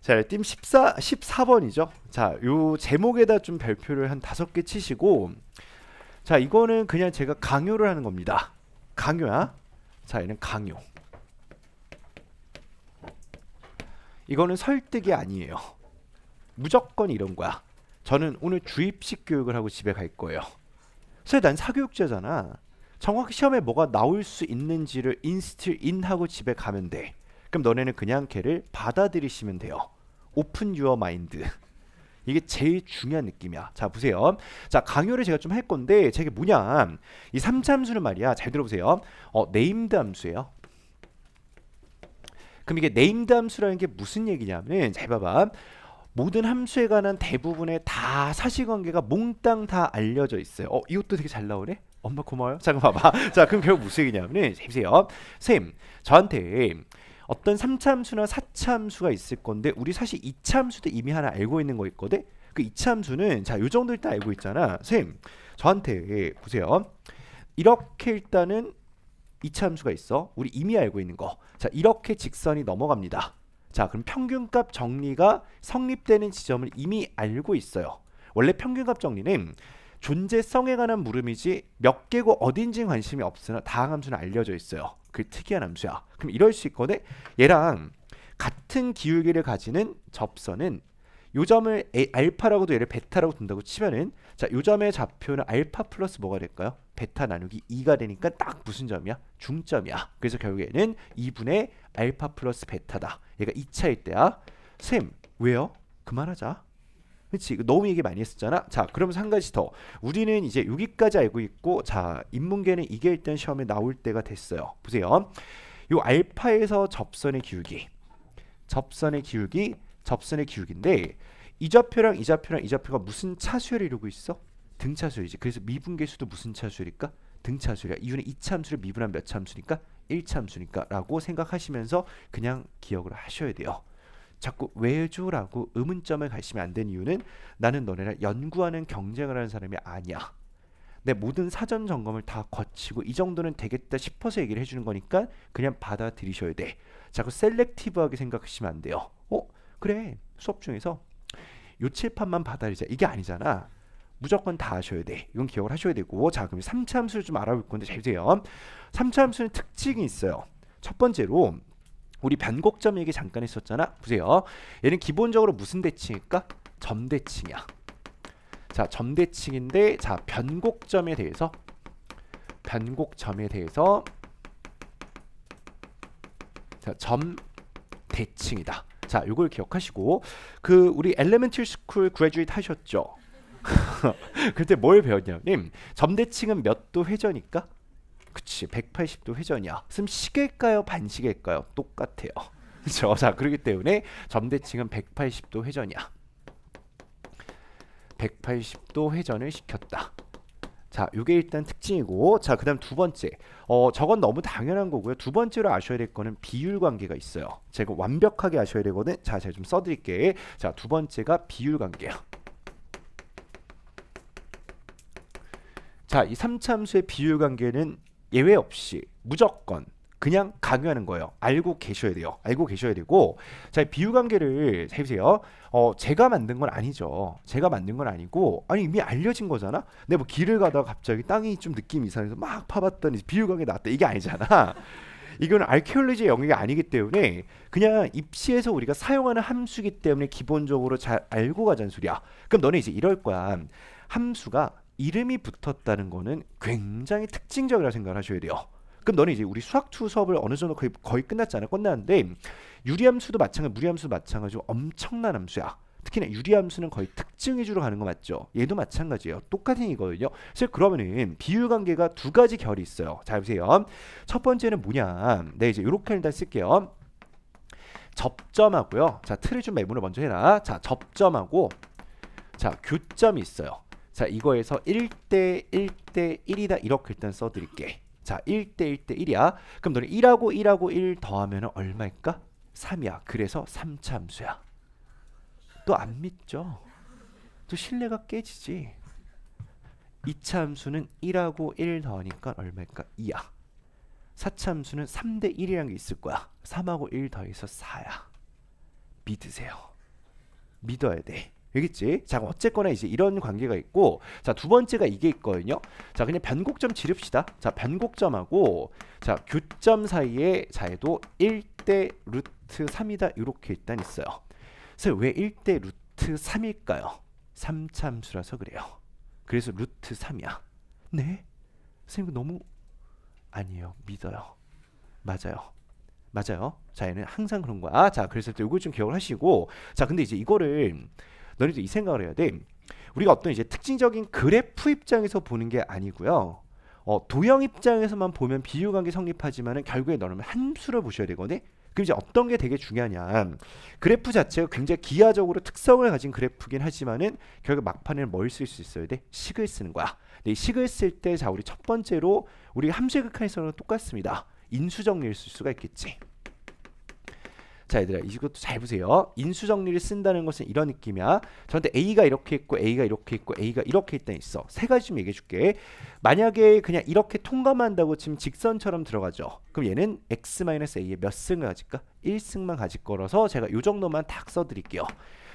자, 팀 14, 14번이죠. 자, 요 제목에다 좀 별표를 한 다섯 개 치시고 자, 이거는 그냥 제가 강요를 하는 겁니다. 강요야. 자, 얘는 강요. 이거는 설득이 아니에요. 무조건 이런 거야. 저는 오늘 주입식 교육을 하고 집에 갈 거예요. 그래서 난 사교육자잖아. 정확히 시험에 뭐가 나올 수 있는지를 인스틸 인하고 집에 가면 돼. 그럼 너네는 그냥 걔를 받아들이시면 돼요. 오픈 유어 마인드. 이게 제일 중요한 느낌이야. 자, 보세요. 자, 강요를 제가 좀 할 건데 제게 뭐냐? 이 3차 함수는 말이야. 잘 들어보세요. 어, 네임드 함수예요. 그럼 이게 네임드 함수라는 게 무슨 얘기냐면 잘 봐봐. 모든 함수에 관한 대부분의 다 사실관계가 몽땅 다 알려져 있어요. 어, 이것도 되게 잘 나오네. 엄마 고마워요. 잠깐 봐봐. 자, 그럼 결국 무슨 얘기냐면은 보세요. 쌤, 저한테 어떤 3참수나 4참수가 있을 건데 우리 사실 2참수도 이미 하나 알고 있는 거 있거든. 그 2참수는 자, 요 정도 일단 알고 있잖아. 쌤. 저한테 예, 보세요. 이렇게 일단은 2참수가 있어. 우리 이미 알고 있는 거. 자, 이렇게 직선이 넘어갑니다. 자, 그럼 평균값 정리가 성립되는 지점을 이미 알고 있어요. 원래 평균값 정리는 존재성에 관한 물음이지 몇 개고 어딘지 관심이 없으나 다항함수는 알려져 있어요. 그 특이한 함수야. 그럼 이럴 수 있거든. 얘랑 같은 기울기를 가지는 접선은 요 점을 A, 알파라고도 얘를 베타라고 둔다고 치면은 자, 요 점의 좌표는 알파 플러스 뭐가 될까요? 베타 나누기 2가 되니까 딱 무슨 점이야? 중점이야. 그래서 결국에는 2분의 알파 플러스 베타다. 얘가 2차일 때야. 쌤, 왜요? 그만하자. 그렇지 그 너무 얘기 많이 했었잖아 자 그러면서 한 가지 더 우리는 이제 여기까지 알고 있고 자 인문계는 이게 일단 시험에 나올 때가 됐어요 보세요 요 알파에서 접선의 기울기 접선의 기울기 접선의 기울기인데 이 좌표랑 이 좌표랑 이 좌표가 무슨 차수열을 이루고 있어? 등차수열이지 그래서 미분계수도 무슨 차수열일까? 등차수열이야 이유는 이 참수를 미분한 몇 참수니까 1참수니까 라고 생각하시면서 그냥 기억을 하셔야 돼요 자꾸 왜주라고 의문점을 가시면 안 되는 이유는 나는 너네를 연구하는 경쟁을 하는 사람이 아니야. 내 모든 사전 점검을 다 거치고 이 정도는 되겠다 싶어서 얘기를 해주는 거니까 그냥 받아들이셔야 돼. 자꾸 셀렉티브하게 생각하시면 안 돼요. 어? 그래 수업 중에서 요칠판만 받아들이자 이게 아니잖아. 무조건 다 하셔야 돼. 이건 기억을 하셔야 되고 자 그럼 3차 함수를 좀 알아볼 건데 잘 보세요. 3차 함수는 특징이 있어요. 첫 번째로 우리 변곡점 얘기 잠깐 했었잖아. 보세요. 얘는 기본적으로 무슨 대칭일까? 점대칭이야. 자, 점대칭인데 자, 변곡점에 대해서 변곡점에 대해서 자, 점 대칭이다. 자, 요걸 기억하시고 그 우리 엘레멘틀 스쿨 그레주에이트 하셨죠? 그때 뭘 배웠냐면 님 점대칭은 몇 도 회전일까? 그치 180도 회전이야. 그럼 시계일까요? 반시계일까요? 똑같아요. 그렇자 그렇기 때문에 점대칭은 180도 회전이야. 180도 회전을 시켰다. 자, 이게 일단 특징이고 자, 그 다음 두 번째 어, 저건 너무 당연한 거고요 두 번째로 아셔야 될 거는 비율 관계가 있어요 제가 완벽하게 아셔야 되거든 자, 제가 좀 써드릴게 자, 두 번째가 비율 관계야 자, 이 3참수의 비율 관계는 예외 없이 무조건 그냥 강요하는 거예요. 알고 계셔야 돼요. 알고 계셔야 되고 자 비유관계를 해보세요. 어 제가 만든 건 아니죠. 제가 만든 건 아니고 아니 이미 알려진 거잖아. 내가 뭐 길을 가다가 갑자기 땅이 좀 느낌 이상해서 막 파봤더니 비유관계 나왔다 이게 아니잖아. 이건 알케올리지의 영역이 아니기 때문에 그냥 입시에서 우리가 사용하는 함수기 때문에 기본적으로 잘 알고 가자는 소리야. 그럼 너네 이제 이럴 거야. 함수가 이름이 붙었다는 거는 굉장히 특징적이라 생각 하셔야 돼요. 그럼 너는 이제 우리 수학 투 수업을 어느 정도 거의, 거의 끝났잖아 끝났는데 유리함수도 마찬가지 무리함수 도 마찬가지고 엄청난 함수야. 특히나 유리함수는 거의 특징 위주로 가는 거 맞죠? 얘도 마찬가지예요. 똑같은 이거든요. 그래서 그러면은 비율관계가 두 가지 결이 있어요. 자 보세요. 첫 번째는 뭐냐? 네 이제 이렇게 일단 쓸게요. 접점하고요. 자 틀을 좀 메모를 먼저 해라. 자 접점하고 자 교점이 있어요. 자 이거에서 1대 1대 1이다 이렇게 일단 써드릴게 자 1대 1대 1이야 그럼 너는 1하고 1하고 1 더하면 얼마일까? 3이야 그래서 3참수야 또 안 믿죠 또 신뢰가 깨지지 2참수는 1하고 1 더하니까 얼마일까? 2야 4참수는 3대 1이라는 게 있을 거야 3하고 1 더해서 4야 믿으세요 믿어야 돼 되겠지? 자, 어쨌거나 이제 이런 관계가 있고 자, 두 번째가 이게 있거든요. 자, 그냥 변곡점 지릅시다. 자, 변곡점하고 자, 교점 사이에 자얘도 1대 루트 3이다. 이렇게 일단 있어요. 그래서 왜 1대 루트 3일까요? 3참수라서 그래요. 그래서 루트 3이야. 네? 선생님 너무 아니에요. 믿어요. 맞아요. 맞아요. 자, 얘는 항상 그런 거야. 자, 그래서 이걸 좀 기억을 하시고 자, 근데 이제 이거를 너희이 생각을 해야 돼. 음. 우리가 어떤 이제 특징적인 그래프 입장에서 보는 게 아니고요. 어, 도형 입장에서만 보면 비유관계 성립하지만은 결국에 너는 함수를 보셔야 되거든. 그럼 이제 어떤 게 되게 중요하냐. 그래프 자체가 굉장히 기하적으로 특성을 가진 그래프긴 하지만은 결국 막판에 뭘 쓸 수 있어야 돼? 식을 쓰는 거야. 근데 식을 쓸 때 자 우리 첫 번째로 우리 함수의 극한에서는 똑같습니다. 인수정리일 수가 있겠지. 자 얘들아 이것도 잘 보세요. 인수정리를 쓴다는 것은 이런 느낌이야. 저한테 A가 이렇게 있고 A가 이렇게 있고 A가 이렇게 일단 있어. 세 가지 좀 얘기해 줄게. 만약에 그냥 이렇게 통감한다고 지금 직선처럼 들어가죠. 그럼 얘는 X-A에 몇 승을 가질까? 1승만 가질 거라서 제가 요 정도만 딱 써드릴게요.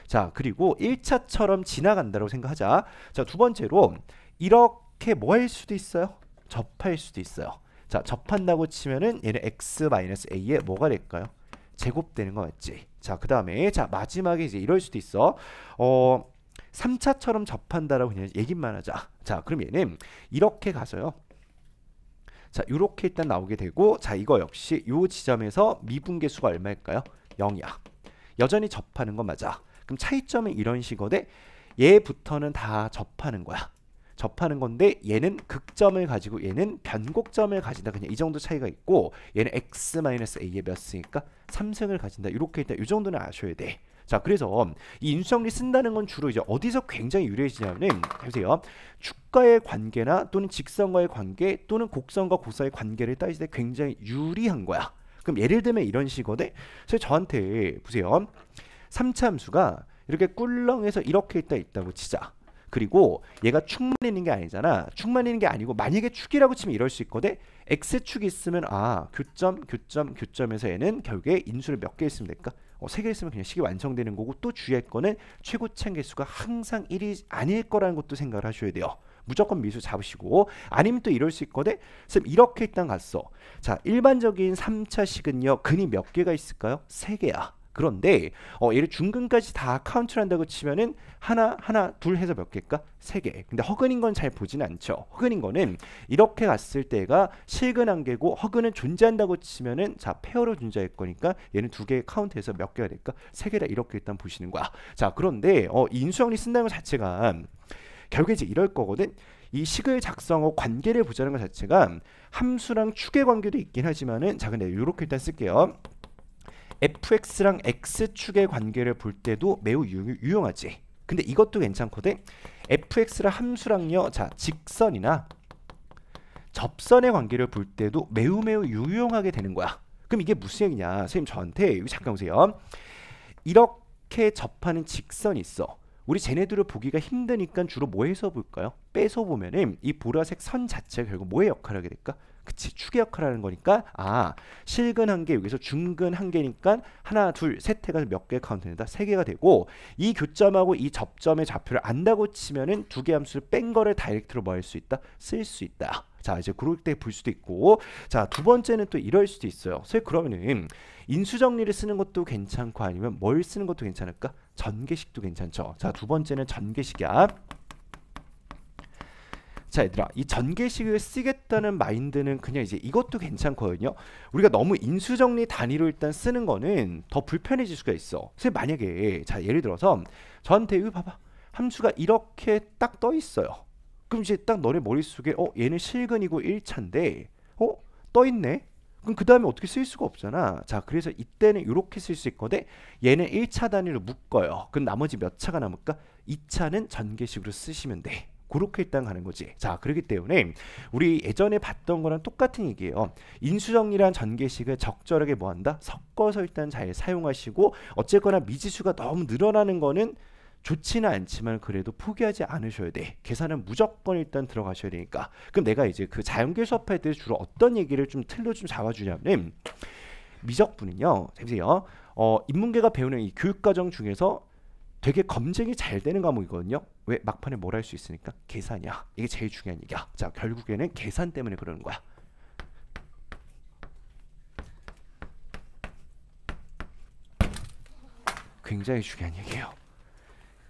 자 그리고 1차처럼 지나간다고 생각하자. 자두 번째로 이렇게 뭐 할 수도 있어요? 접할 수도 있어요. 자 접한다고 치면은 얘는 X-A에 뭐가 될까요? 제곱되는 거였지 자, 그 다음에 자 마지막에 이제 이럴 수도 있어. 어 3차처럼 접한다라고 그냥 얘기만 하자. 자, 그럼 얘는 이렇게 가서요. 자, 이렇게 일단 나오게 되고 자, 이거 역시 이 지점에서 미분계수가 얼마일까요? 0이야. 여전히 접하는 건 맞아. 그럼 차이점은 이런 식어데 얘부터는 다 접하는 거야. 접하는 건데 얘는 극점을 가지고 얘는 변곡점을 가진다. 그냥 이 정도 차이가 있고 얘는 x-a의 몇이니까 3승을 가진다. 이렇게 일단 이 정도는 아셔야 돼. 자 그래서 이 인수성리 쓴다는 건 주로 이제 어디서 굉장히 유리해지냐면은 보세요 주가의 관계나 또는 직선과의 관계 또는 곡선과 고사의 관계를 따질 때 굉장히 유리한 거야 그럼 예를 들면 이런 식거든 그래서 저한테 보세요 삼참수가 이렇게 꿀렁해서 이렇게 있다 있다고 치자 그리고 얘가 축만 있는 게 아니잖아. 축만 있는 게 아니고 만약에 축이라고 치면 이럴 수 있거든. x축이 있으면 아 교점 교점 교점에서 얘는 결국에 인수를 몇 개 있으면 될까? 어, 3개 있으면 그냥 식이 완성되는 거고 또 주의할 거는 최고차인 개수가 항상 1이 아닐 거라는 것도 생각을 하셔야 돼요. 무조건 미수 잡으시고 아니면 또 이럴 수 있거든 선 이렇게 일단 갔어 자 일반적인 3차식은요 근이 몇 개가 있을까요? 3개야 그런데 어, 얘를 중근까지 다 카운트를 한다고 치면은 하나 하나 둘 해서 몇 개일까? 세 개. 근데 허근인 건 잘 보진 않죠. 허근인 거는 이렇게 갔을 때가 실근 한 개고 허근은 존재한다고 치면은 자 페어로 존재할 거니까 얘는 두 개 카운트해서 몇 개가 될까? 세 개다 이렇게 일단 보시는 거야. 자 그런데 어, 인수형리 쓴다는 것 자체가 결국에 이제 이럴 거거든. 이 식을 작성하고 관계를 보자는 것 자체가 함수랑 축의 관계도 있긴 하지만은 자 근데 이렇게 일단 쓸게요. fx랑 x축의 관계를 볼 때도 매우 유, 용하지 근데 이것도 괜찮거든 fx랑 함수랑요 자 직선이나 접선의 관계를 볼 때도 매우 매우 유용하게 되는 거야 그럼 이게 무슨 얘기냐 선생님 저한테 잠깐 오세요 이렇게 접하는 직선이 있어 우리 쟤네들을 보기가 힘드니까 주로 뭐 해서 볼까요? 빼서 보면은 이 보라색 선 자체가 결국 뭐의 역할을 하게 될까? 그치 축의 역할을 하는 거니까 아 실근 한 개 여기서 중근 한 개니까 하나 둘셋 해가 몇 개 카운트된다 세 개가 되고 이 교점하고 이 접점의 좌표를 안다고 치면은 두 개 함수를 뺀 거를 다이렉트로 뭐 할 수 있다 쓸 수 있다 자 이제 그럴 때 볼 수도 있고 자 두 번째는 또 이럴 수도 있어요 그래 그러면은 인수정리를 쓰는 것도 괜찮고 아니면 뭘 쓰는 것도 괜찮을까 전개식도 괜찮죠. 자, 두 번째는 전개식이야 자, 얘들아. 이 전개식을 쓰겠다는 마인드는 그냥 이제 이것도 괜찮거든요. 우리가 너무 인수정리 단위로 일단 쓰는 거는 더 불편해질 수가 있어. 그래서 만약에 자, 예를 들어서 저한테 이거 봐봐. 함수가 이렇게 딱 떠 있어요. 그럼 이제 딱 너네 머릿속에 어, 얘는 실근이고 1차인데 어, 떠 있네. 그럼 그 다음에 어떻게 쓸 수가 없잖아. 자, 그래서 이때는 이렇게 쓸 수 있거든. 얘는 1차 단위로 묶어요. 그럼 나머지 몇 차가 남을까? 2차는 전개식으로 쓰시면 돼. 그렇게 일단 가는 거지. 자, 그렇기 때문에 우리 예전에 봤던 거랑 똑같은 얘기예요. 인수정리란 전개식을 적절하게 뭐한다? 섞어서 일단 잘 사용하시고 어쨌거나 미지수가 너무 늘어나는 거는 좋지는 않지만 그래도 포기하지 않으셔야 돼. 계산은 무조건 일단 들어가셔야 되니까. 그럼 내가 이제 그 자연계 수업할 때 주로 어떤 얘기를 좀 틀로 좀 잡아주냐면 미적분은요. 보세요. 어, 인문계가 배우는 이 교육과정 중에서 되게 검증이 잘 되는 과목이거든요. 왜 막판에 뭘 할 수 있으니까 계산이야. 이게 제일 중요한 얘기야. 자 결국에는 계산 때문에 그러는 거야. 굉장히 중요한 얘기예요.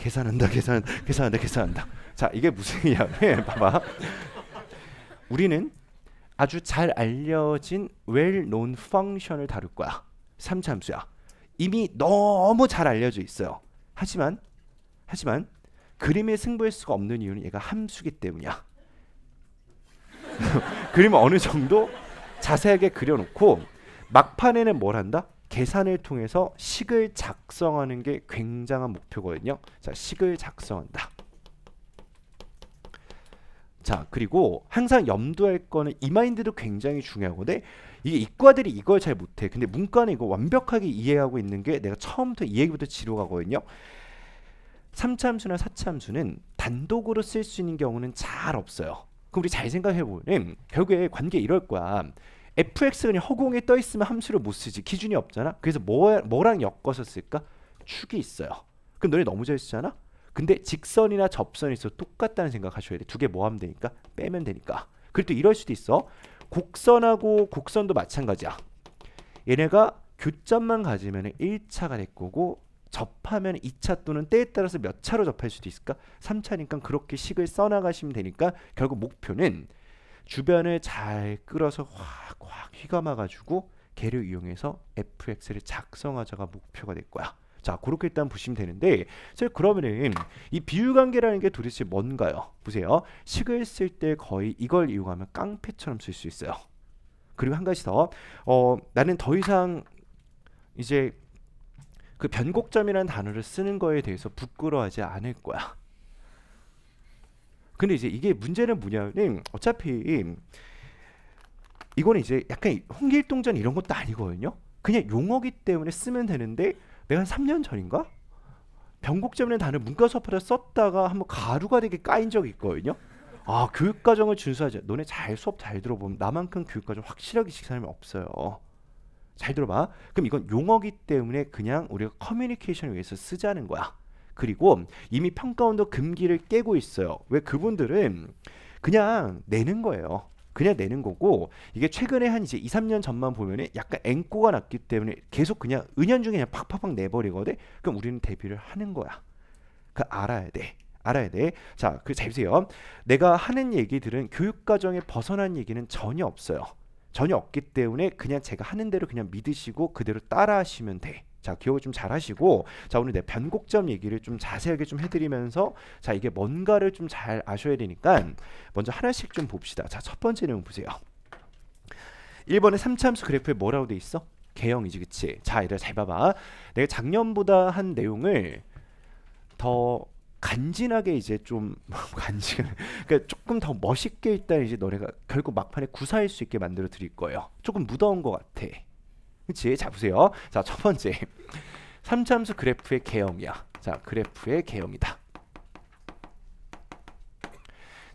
계산한다, 계산한다, 계산한다, 계산한다. 자, 이게 무슨 이야기야? 봐봐. 우리는 아주 잘 알려진 well known function을 다룰 거야. 3참수야. 이미 너무 잘 알려져 있어요. 하지만 하지만 그림에 승부할 수가 없는 이유는 얘가 함수기 때문이야. 그림을 어느 정도 자세하게 그려놓고 막판에는 뭘 한다? 계산을 통해서 식을 작성하는 게 굉장한 목표거든요. 자, 식을 작성한다. 자, 그리고 항상 염두할 거는 이 마인드도 굉장히 중요하고데 이게 이과들이 이걸 잘 못해. 근데 문과는 이거 완벽하게 이해하고 있는 게 내가 처음부터 이 얘기부터 지루하거든요. 3차함수나 4차함수는 단독으로 쓸 수 있는 경우는 잘 없어요. 그럼 우리 잘 생각해보면 결국에 관계 이럴 거야. fx가 그냥 허공에 떠 있으면 함수를 못 쓰지 기준이 없잖아. 그래서 뭐, 뭐랑 엮어서 쓸까? 축이 있어요. 그럼 너네 너무 잘 쓰잖아. 근데 직선이나 접선이 있어 똑같다는 생각하셔야 돼. 두 개 뭐 하면 되니까 빼면 되니까. 그리고 또 이럴 수도 있어. 곡선하고 곡선도 마찬가지야. 얘네가 교점만 가지면 1차가 될 거고 접하면 2차 또는 때에 따라서 몇 차로 접할 수도 있을까? 3차니까 그렇게 식을 써나가시면 되니까 결국 목표는 주변을 잘 끌어서 확 확 휘감아가지고 개를 이용해서 fx를 작성하자가 목표가 될 거야. 자 그렇게 일단 보시면 되는데 자 그러면은 이 비율관계라는 게 도대체 뭔가요? 보세요. 식을 쓸 때 거의 이걸 이용하면 깡패처럼 쓸 수 있어요. 그리고 한 가지 더 어, 나는 더 이상 이제 그 변곡점이라는 단어를 쓰는 거에 대해서 부끄러워하지 않을 거야. 근데 이제 이게 문제는 뭐냐면 어차피 이거는 이제 약간 홍길동전 이런 것도 아니거든요. 그냥 용어기 때문에 쓰면 되는데 내가 한 3년 전인가 변곡점이라는 단어 문과 수업하다 썼다가 한번 가루가 되게 까인 적이 있거든요. 아 교육과정을 준수하자. 너네 잘 수업 잘 들어보면 나만큼 교육과정 확실하게 식사하면 없어요. 잘 들어봐. 그럼 이건 용어기 때문에 그냥 우리가 커뮤니케이션을 위해서 쓰자는 거야. 그리고 이미 평가원도 금기를 깨고 있어요. 왜 그분들은 그냥 내는 거예요. 그냥 내는 거고 이게 최근에 한 이제 2, 3년 전만 보면은 약간 앵꼬가 났기 때문에 계속 그냥 은연중에 그냥 팍팍팍 내버리거든. 그럼 우리는 대비를 하는 거야. 그 알아야 돼. 알아야 돼. 자, 그잘 보세요. 내가 하는 얘기들은 교육과정에 벗어난 얘기는 전혀 없어요. 전혀 없기 때문에 그냥 제가 하는 대로 그냥 믿으시고 그대로 따라 하시면 돼. 자 기억을 좀 잘하시고 자 오늘 내 네, 변곡점 얘기를 좀 자세하게 좀 해드리면서 자 이게 뭔가를 좀 잘 아셔야 되니까 먼저 하나씩 좀 봅시다. 자 첫 번째 내용 보세요. 1번에 3차함수 그래프에 뭐라고 돼 있어? 개형이지 그치? 자 얘들아 잘 봐봐. 내가 작년보다 한 내용을 더 간지나게 이제 좀 간지나 그러니까 조금 더 멋있게 일단 이제 너네가 결국 막판에 구사할 수 있게 만들어 드릴 거예요. 조금 무더운 것 같아. 그치? 자 보세요. 자첫 번째 삼참수 그래프의 개형이야. 자 그래프의 개형이다.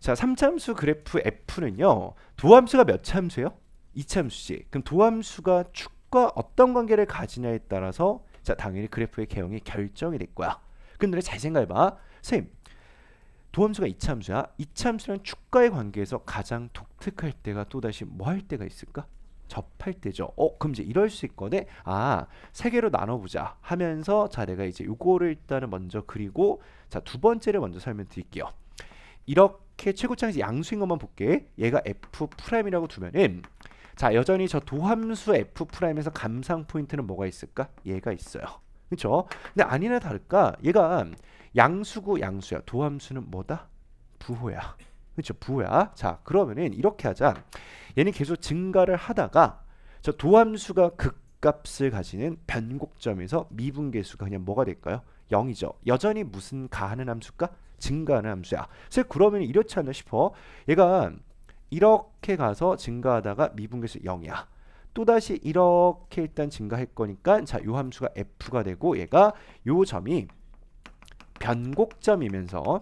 자 삼참수 그래프 f는요 도함수가 몇 참수예요? 2참수지. 그럼 도함수가 축과 어떤 관계를 가지냐에 따라서 자 당연히 그래프의 개형이 결정이 될 거야. 근데 잘 생각해봐. 선생님, 도함수가 2참수야2참수랑 축과의 관계에서 가장 독특할 때가 또다시 뭐 할 때가 있을까? 접할 때죠. 어, 그럼 이제 이럴 수 있거든. 아, 세 개로 나눠보자 하면서 자, 내가 이제 요거를 일단은 먼저 그리고 자, 두 번째를 먼저 설명드릴게요. 이렇게 최고차에서 양수인 것만 볼게. 얘가 f 프라임이라고 두면은 자, 여전히 저 도함수 f 프라임에서 감상 포인트는 뭐가 있을까? 얘가 있어요. 그렇죠? 근데 아니나 다를까 얘가 양수고 양수야. 도함수는 뭐다? 부호야. 그렇죠 부야 자 그러면은 이렇게 하자 얘는 계속 증가를 하다가 저 도함수가 극값을 가지는 변곡점에서 미분계수가 그냥 뭐가 될까요 0이죠 여전히 무슨 가하는 함수가 증가하는 함수야 그래서 그러면 이렇지 않나 싶어 얘가 이렇게 가서 증가하다가 미분계수 0이야 또다시 이렇게 일단 증가할 거니까 자 요 함수가 f가 되고 얘가 요 점이 변곡점이면서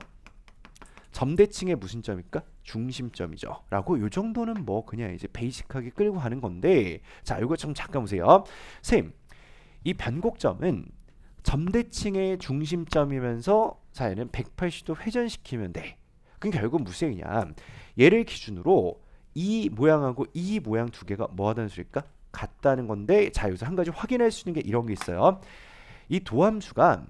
점대칭의 무슨 점일까 중심점이죠. 라고 요 정도는 뭐 그냥 이제 베이직하게 끌고 가는 건데 자요거좀 잠깐 보세요. 쌤, 이 변곡점은 점대칭의 중심점이면서 자 얘는 180도 회전시키면 돼. 그럼 결국 무슨 얘기냐. 얘를 기준으로 이 모양하고 이 모양 두 개가 뭐하다는 소리일까? 같다는 건데 자 여기서 한 가지 확인할 수 있는 게 이런 게 있어요. 이 도함수가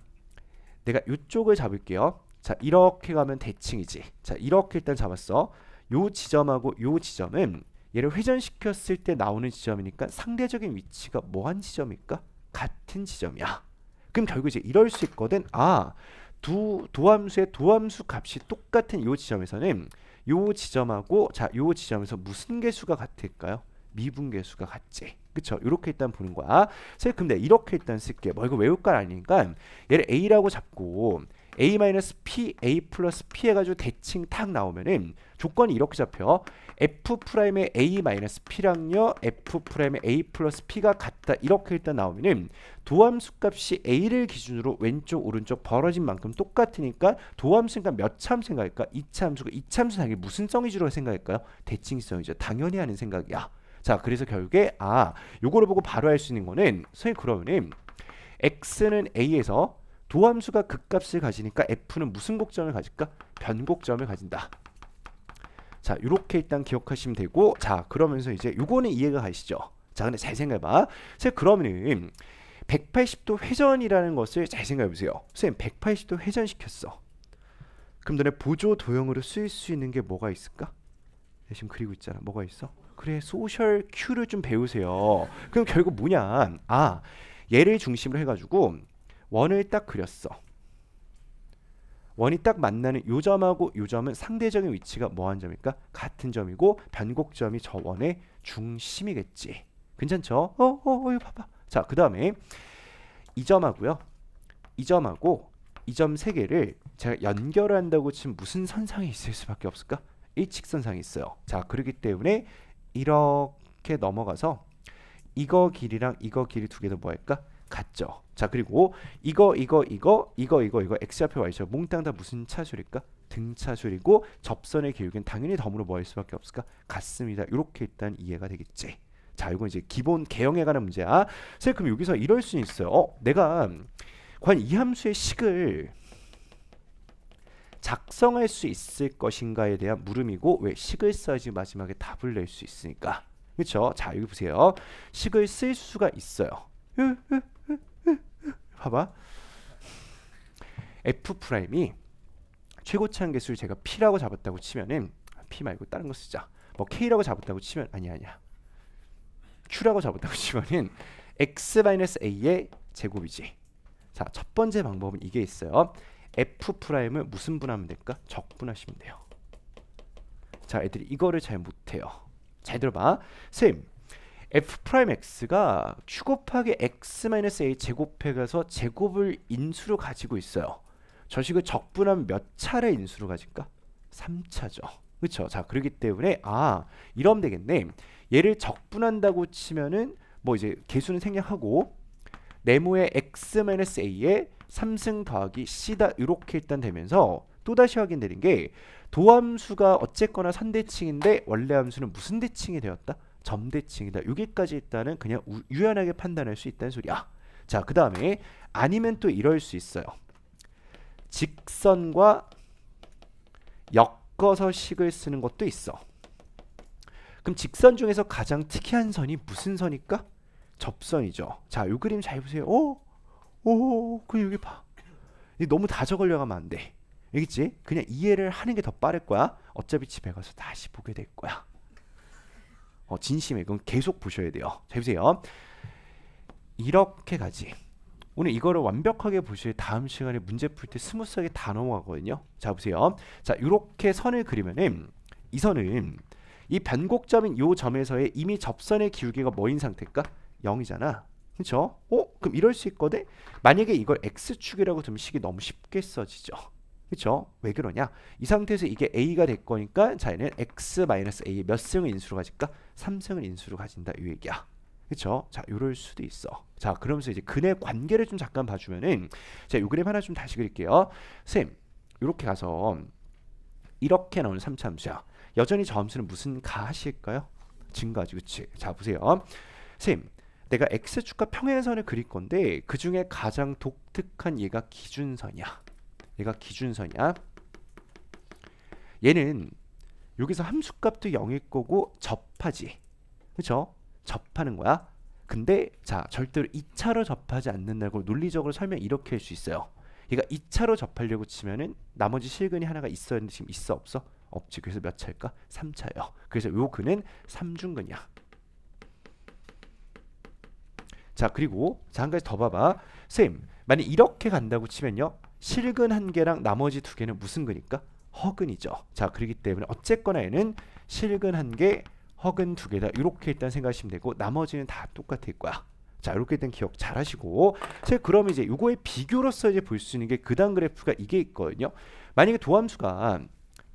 내가 이쪽을 잡을게요. 자 이렇게 가면 대칭이지 자 이렇게 일단 잡았어 요 지점하고 요 지점은 얘를 회전시켰을 때 나오는 지점이니까 상대적인 위치가 뭐한 지점일까? 같은 지점이야 그럼 결국 이제 이럴 수 있거든 아 두, 도함수의 도함수 값이 똑같은 요 지점에서는 요 지점하고 자요 지점에서 무슨 개수가 같을까요? 미분계수가 같지 그쵸 이렇게 일단 보는 거야 선생님 근데 이렇게 일단 쓸게 뭐 이거 외울 거 아니니까 얘를 A라고 잡고 a-p a 플러스 p 해가지고 대칭 탁 나오면은 조건이 이렇게 잡혀 f 프라임의 a 마이너스 p랑요 f 프라임의 a 플러스 p가 같다 이렇게 일단 나오면은 도함수 값이 a를 기준으로 왼쪽 오른쪽 벌어진 만큼 똑같으니까 도함수니까 몇참 생각일까 이참수가 이참수 당연히 무슨 성이주로 생각일까요 대칭성이죠 당연히 하는 생각이야 자 그래서 결국에 아 요거를 보고 바로 할 수 있는 거는 선생님 그러면은 x는 a에서 도함수가 극값을 가지니까 F는 무슨 곡점을 가질까? 변곡점을 가진다. 자, 이렇게 일단 기억하시면 되고 자, 그러면서 이제 요거는 이해가 가시죠? 자, 근데 잘 생각해봐. 자, 그러면 180도 회전이라는 것을 잘 생각해보세요. 선생님, 180도 회전시켰어. 그럼 너네 보조 도형으로 쓰일 수 있는 게 뭐가 있을까? 지금 그리고 있잖아. 뭐가 있어? 그래, 소셜 큐를 좀 배우세요. 그럼 결국 뭐냐? 아, 얘를 중심으로 해가지고 원을 딱 그렸어. 원이 딱 만나는 요점하고 요점은 상대적인 위치가 뭐한 점일까? 같은 점이고 변곡점이 저 원의 중심이겠지. 괜찮죠? 어, 어, 어, 이거 봐봐. 자, 그 다음에 이 점하고요. 이 점하고 이 점 세 개를 제가 연결한다고 치면 무슨 선상이 있을 수밖에 없을까? 일직선상이 있어요. 자, 그렇기 때문에 이렇게 넘어가서 이거 길이랑 이거 길이 두 개도 뭐할까? 같죠. 자 그리고 이거 이거 이거 이거 이거 이거 x 좌표 y 좌표 몽땅 다 무슨 차줄일까? 등차줄이고 접선의 기울기는 당연히 덤으로 뭐할 수밖에 없을까? 같습니다. 이렇게 일단 이해가 되겠지. 자 이건 이제 기본 개형에 관한 문제야. 선생님 그럼 여기서 이럴 수 있어요. 어 내가 과연 이 함수의 식을 작성할 수 있을 것인가에 대한 물음이고 왜 식을 써야지 마지막에 답을 낼 수 있으니까 그렇죠? 자 여기 보세요. 식을 쓸 수가 있어요. 봐봐. f 프라임이 최고차항 개수를 제가 p라고 잡았다고 치면은 p 말고 다른 거 쓰자. 뭐 k라고 잡았다고 치면 아니 아니야. q라고 잡았다고 치면은 x 마이너스 a의 제곱이지. 자, 첫 번째 방법은 이게 있어요. f 프라임을 무슨 분하면 될까? 적분하시면 돼요. 자, 애들이 이거를 잘 못해요. 잘 들어봐. 쌤, f'x가 추 곱하기 x-a 제곱해가서 제곱을 인수로 가지고 있어요. 저식을 적분하면 몇 차례 인수로 가질까? 3차죠. 그렇죠. 자, 그렇기 때문에 아, 이러면 되겠네. 얘를 적분한다고 치면은 뭐 이제 개수는 생략하고 네모의 x-a에 3승 더하기 c다 이렇게 일단 되면서 또다시 확인되는 게 도함수가 어쨌거나 선대칭인데 원래 함수는 무슨 대칭이 되었다? 점대칭이다. 여기까지 일단은 그냥 우, 유연하게 판단할 수 있다는 소리야. 자, 그 다음에 아니면 또 이럴 수 있어요. 직선과 엮어서 식을 쓰는 것도 있어. 그럼 직선 중에서 가장 특이한 선이 무슨 선일까? 접선이죠. 자, 요 그림 잘 보세요. 오, 오, 그 여기 봐. 너무 다적으려가면안 돼. 알겠지? 그냥 이해를 하는 게 더 빠를 거야. 어차피 집에 가서 다시 보게 될 거야. 어, 진심에 그건 계속 보셔야 돼요. 자, 보세요. 이렇게까지. 오늘 이거를 완벽하게 보실 다음 시간에 문제 풀 때 스무스하게 다 넘어가거든요. 자, 보세요. 자, 이렇게 선을 그리면은 이 선은 이 변곡점인 요 점에서의 이미 접선의 기울기가 뭐인 상태일까? 0이잖아. 그렇죠? 어? 그럼 이럴 수 있거든? 만약에 이걸 X축이라고 두면 식이 너무 쉽게 써지죠. 그렇죠? 왜 그러냐? 이 상태에서 이게 a가 될 거니까 자얘는 x 마이너스 a 몇 승을 인수로 가질까? 3승을 인수로 가진다 이 얘기야. 그렇죠? 자, 이럴 수도 있어. 자, 그러면서 이제 근의 관계를 좀 잠깐 봐주면은 자, 요 그림 하나 좀 다시 그릴게요. 쌤, 이렇게 가서 이렇게 나오는 3차함수야. 여전히 점수는 무슨 가하실까요? 증가지, 그렇지? 자, 보세요. 쌤, 내가 x축과 평행선을 그릴 건데 그 중에 가장 독특한 얘가 기준선이야. 얘가 기준선이야. 얘는 여기서 함수값도 0일 거고 접하지. 그렇죠? 접하는 거야. 근데 자 절대로 2차로 접하지 않는다고 논리적으로 설명 이렇게 할 수 있어요. 얘가 2차로 접하려고 치면은 나머지 실근이 하나가 있어야 하는데 지금 있어 없어? 없지. 그래서 몇 차일까? 3차예요. 그래서 요 근은 3중근이야. 자 그리고 자한 가지 더 봐봐. 쌤 만약 이렇게 간다고 치면요. 실근 한 개랑 나머지 두 개는 무슨 근니까 허근이죠. 자, 그러기 때문에 어쨌거나 얘는 실근 한 개, 허근 두 개다. 이렇게 일단 생각하시면 되고 나머지는 다 똑같을 거야. 자, 이렇게 된 기억 잘 하시고 자, 그럼 이제 이거의 비교로서 이제 볼 수 있는 게그다음 그래프가 이게 있거든요. 만약에 도함수가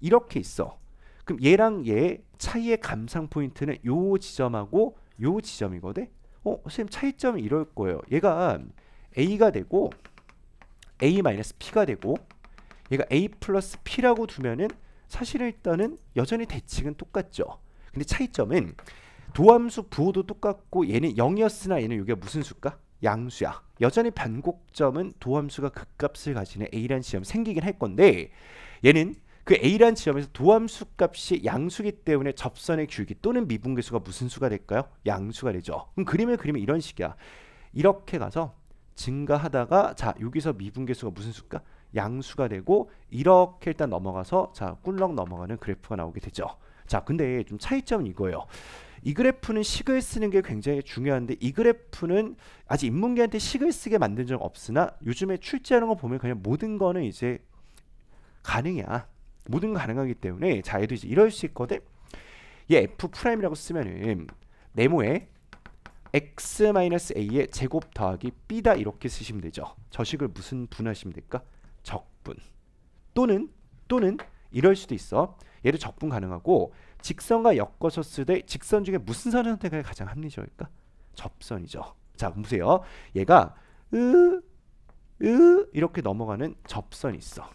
이렇게 있어. 그럼 얘랑 얘 차이의 감상 포인트는 요 지점하고 요 지점이거든. 어, 선생님 차이점이 이럴 거예요. 얘가 A가 되고 a-p가 되고 얘가 a 플러스 p라고 두면은 사실 일단은 여전히 대칭은 똑같죠. 근데 차이점은 도함수 부호도 똑같고 얘는 0이었으나 얘는 이게 무슨 수일까? 양수야. 여전히 변곡점은 도함수가 극값을 그 가지는 a란 지점 생기긴 할 건데 얘는 그 a란 지점에서 도함수 값이 양수기 때문에 접선의 길기 또는 미분계수가 무슨 수가 될까요? 양수가 되죠. 그럼 그림을 그리면 이런 식이야. 이렇게 가서 증가하다가 자 여기서 미분계수가 무슨 수일까? 양수가 되고 이렇게 일단 넘어가서 자 꿀렁 넘어가는 그래프가 나오게 되죠. 자 근데 좀 차이점은 이거예요. 이 그래프는 식을 쓰는 게 굉장히 중요한데 이 그래프는 아직 인문계한테 식을 쓰게 만든 적 없으나 요즘에 출제하는 거 보면 그냥 모든 거는 이제 가능이야. 모든 거 가능하기 때문에 자 얘도 이제 이럴 수 있거든. 얘 f 프라임이라고 쓰면은 네모에 x-a의 제곱 더하기 b다 이렇게 쓰시면 되죠. 저식을 무슨 분하시면 될까? 적분. 또는 또는 이럴 수도 있어. 얘도 적분 가능하고 직선과 엮어서 쓰되 직선 중에 무슨 선선택하 가장 합리적일까? 접선이죠. 자, 보세요. 얘가 으, 으 이렇게 넘어가는 접선이 있어.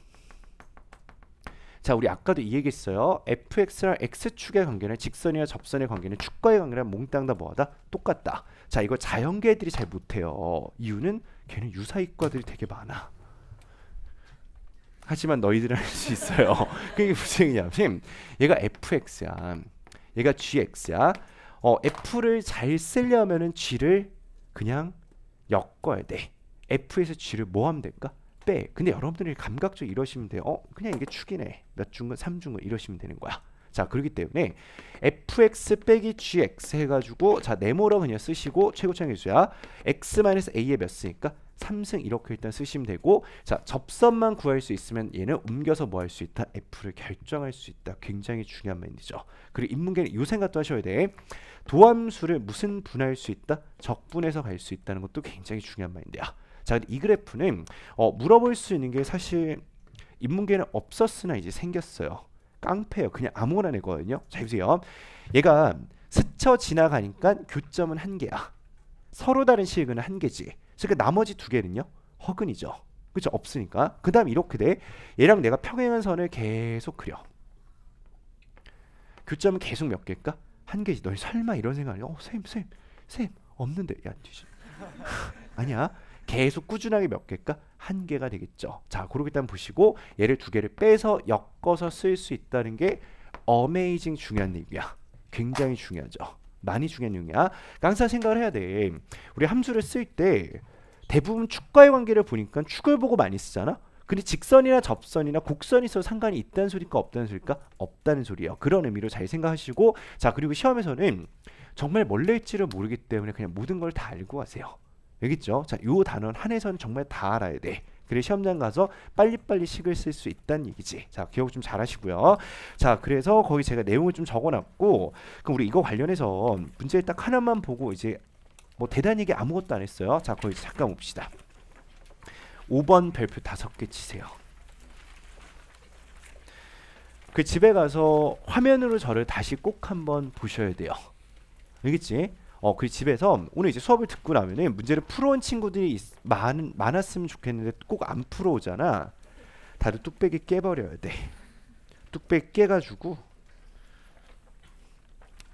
자 우리 아까도 이 얘기했어요. fx랑 x축의 관계는 직선이나 접선의 관계는 축과의 관계랑 몽땅 다 뭐하다? 똑같다. 자 이거 자연계 애들이 잘 못해요. 이유는 걔는 유사이과들이 되게 많아. 하지만 너희들은 할 수 있어요. 그게 무슨 얘기냐면 얘가 fx야. 얘가 gx야. 어, f를 잘 쓰려면은 g를 그냥 엮어야 돼. f에서 g를 뭐 하면 될까? 1 근데 여러분들이 감각적으로 이러시면 돼요. 어, 그냥 이게 축이네. 몇 중근, 삼중근 이러시면 되는 거야. 자, 그렇기 때문에 fx 빼기 gx 해가지고 자, 네모로 그냥 쓰시고 최고차항 계수야. x 마이너스 a의 몇 쓰니까 3승 이렇게 일단 쓰시면 되고 자, 접선만 구할 수 있으면 얘는 옮겨서 뭐 할 수 있다? f를 결정할 수 있다. 굉장히 중요한 멘트죠. 그리고 인문계는 요 생각도 하셔야 돼. 도함수를 무슨 분할 수 있다? 적분해서 갈 수 있다는 것도 굉장히 중요한 마인드야 자, 이 그래프는 어, 물어볼 수 있는 게 사실 인문계는 없었으나 이제 생겼어요. 깡패예요. 그냥 아무거나 내거든요. 잘 보세요. 얘가 스쳐 지나가니까 교점은 한 개야. 서로 다른 실근은 한 개지. 그러니까 나머지 두 개는요. 허근이죠. 그죠? 없으니까. 그 다음 이렇게 돼. 얘랑 내가 평행한 선을 계속 그려. 교점은 계속 몇 개일까? 한 개지. 너 설마 이런 생각을 어, 쌤, 쌤, 쌤 없는데. 야, 뒤지. 아니야. 계속 꾸준하게 몇 개일까? 한 개가 되겠죠. 자, 그렇게 일단 보시고 얘를 두 개를 빼서 엮어서 쓸 수 있다는 게 어메이징 중요한 얘기야. 굉장히 중요하죠. 많이 중요한 용이야. 항상 생각을 해야 돼. 우리 함수를 쓸 때 대부분 축과의 관계를 보니까 축을 보고 많이 쓰잖아. 근데 직선이나 접선이나 곡선이 있어 상관이 있다는 소리일까 없다는 소리일까? 없다는 소리예요. 그런 의미로 잘 생각하시고 자 그리고 시험에서는 정말 뭘 낼지를 모르기 때문에 그냥 모든 걸 다 알고 하세요. 여기 있죠. 자, 요 단원 한해선 정말 다 알아야 돼. 그래 시험장 가서 빨리빨리 식을 쓸 수 있다는 얘기지. 자 기억 좀 잘하시고요. 자 그래서 거기 제가 내용을 좀 적어놨고 그럼 우리 이거 관련해서 문제 딱 하나만 보고 이제 뭐 대단히게 아무것도 안 했어요. 자 거기 잠깐 봅시다. 5번 별표 다섯 개 치세요. 그 집에 가서 화면으로 저를 다시 꼭 한번 보셔야 돼요. 알겠지? 어, 그 집에서 오늘 이제 수업을 듣고 나면은 문제를 풀어온 친구들이 있, 많, 많았으면 좋겠는데 꼭 안 풀어오잖아. 다들 뚝배기 깨버려야 돼. 뚝배기 깨가지고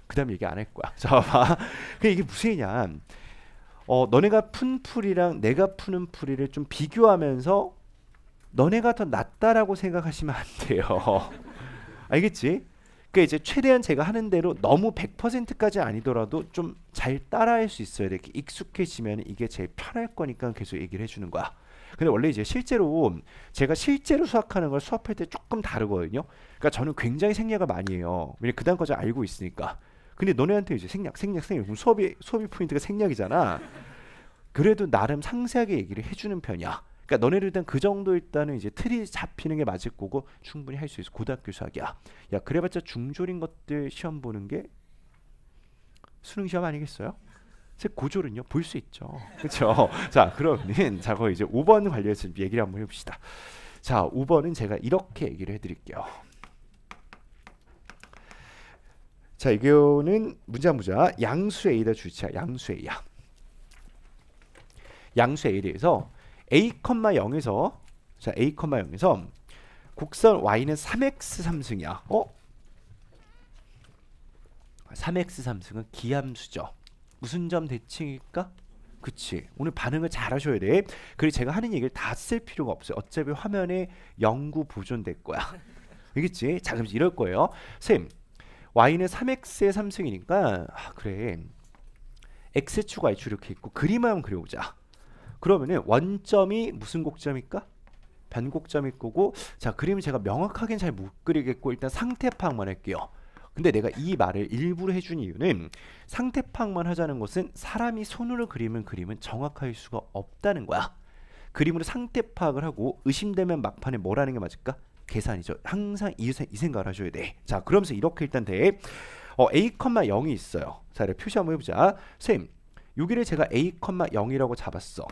그 다음 얘기 안 할 거야. 자, 봐. 그 이게 무슨 얘냐. 기 어, 너네가 푼 풀이랑 내가 푸는 풀이를 좀 비교하면서 너네가 더 낫다라고 생각하시면 안 돼요. 알겠지? 그러니까 이제 최대한 제가 하는 대로 너무 100%까지 아니더라도 좀 잘 따라할 수 있어야 돼. 익숙해지면 이게 제일 편할 거니까 계속 얘기를 해주는 거야. 근데 원래 이제 실제로 제가 실제로 수학하는 걸 수업할 때 조금 다르거든요. 그러니까 저는 굉장히 생략을 많이 해요. 왜냐 그다음 거지 알고 있으니까. 근데 너네한테 이제 생략, 생략, 생략. 수업이 수업이 포인트가 생략이잖아. 그래도 나름 상세하게 얘기를 해주는 편이야. 그러니까 너네를 일단 그 정도 일단은 이제 틀이 잡히는 게 맞을 거고 충분히 할 수 있어. 고등학교 수학이야. 야, 그래봤자 중졸인 것들 시험 보는 게 수능 시험 아니겠어요? 제 고졸은요 볼 수 있죠. 그렇죠? 자, 그러면 자, 거 이제 5번 관련해서 얘기를 한번 해봅시다. 자, 5번은 제가 이렇게 얘기를 해드릴게요. 자, 이거는 문장 문자 양수 A다 주치 양수 A야. 양수 A에 대해서 a,0에서 자 a,0에서 곡선 y는 3x 3승이야. 어? 3x 3승은 기함수죠. 무슨점 대칭일까? 그치. 오늘 반응을 잘 하셔야 돼. 그리고 제가 하는 얘기를 다 쓸 필요가 없어요. 어차피 화면에 영구 보존될 거야. 알겠지? 자, 그럼 이럴 거예요. 쌤, y는 3x의 3승이니까 아, 그래. x축 y축 이렇게 있고 그림을 한번 그려보자. 그러면은 원점이 무슨 곡점일까? 변곡점일 거고 자 그림 제가 명확하게는 잘못 그리겠고 일단 상태 파악만 할게요. 근데 내가 이 말을 일부러 해준 이유는 상태 파악만 하자는 것은 사람이 손으로 그리면 그림은 정확할 수가 없다는 거야. 그림으로 상태 파악을 하고 의심되면 막판에 뭐라는 게 맞을까? 계산이죠. 항상 이, 이 생각을 하셔야 돼. 자 그러면서 이렇게 일단 돼. 어, a, 0이 있어요. 자, 이렇 표시 한번 해보자. 선생님 여기를 제가 a, 0이라고 잡았어.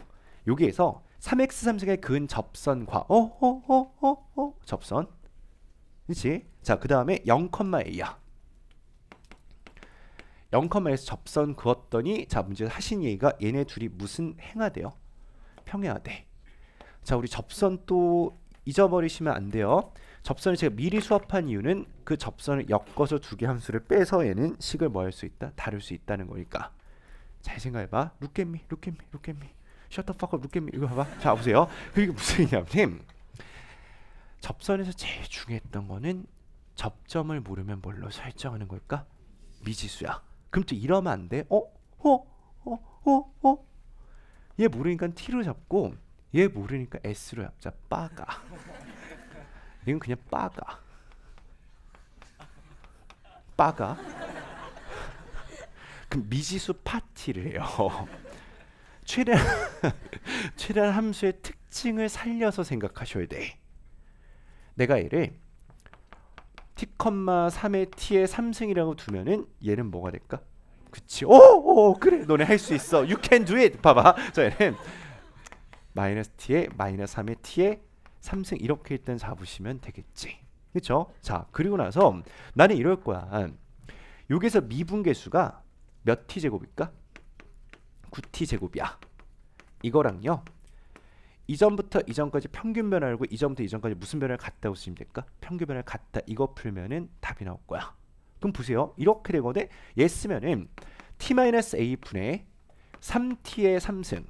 여기에서 3x3승의 근접선과 어어어어어 어, 어, 어, 접선 그렇지? 자그 다음에 0,a야 0,1에서 접선 그었더니 자 문제 하신 얘기가 얘네 둘이 무슨 행하대요? 평행하대 자 우리 접선 또 잊어버리시면 안 돼요 접선을 제가 미리 수업한 이유는 그 접선을 엮어서 두 개 함수를 빼서 얘는 식을 뭐 할 수 있다? 다룰 수 있다는 거니까 잘 생각해봐 룩 a 미 me, 미 o o 미 셔터파커 룩겜 이거 봐봐. 자 보세요. 그게 무슨 얘기냐면 접선에서 제일 중요했던 거는 접점을 모르면 뭘로 설정하는 걸까? 미지수야. 그럼 또 이러면 안 돼. 어? 어? 어? 어? 어? 얘 모르니까 T로 잡고 얘 모르니까 S로 잡자. 빠가. 이건 그냥 빠가. 빠가. 그럼 미지수 파티를 해요. 최대한 최대한 함수의 특징을 살려서 생각하셔야 돼. 내가 얘를 t, 3의 t의 3승이라고 두면은 얘는 뭐가 될까? 그치. 오, 오 그래. 너네 할 수 있어. You can do it. 봐봐. 자, 얘는 마이너스 t의 마이너스 3의 t의 3승 이렇게 일단 잡으시면 되겠지. 그렇죠? 자, 그리고 나서 나는 이럴 거야. 여기서 미분계수가 몇 t 제곱일까? 구티 제곱이야. 이거랑요. 이전부터 이전까지 평균 변화율고 이전부터 이전까지 무슨 변화를 갖다고 쓰시면 될까? 평균 변화를 갖다 이거 풀면은 답이 나올 거야. 그럼 보세요. 이렇게 되거든. 얘 쓰면은 t-a분의 3t의 3승.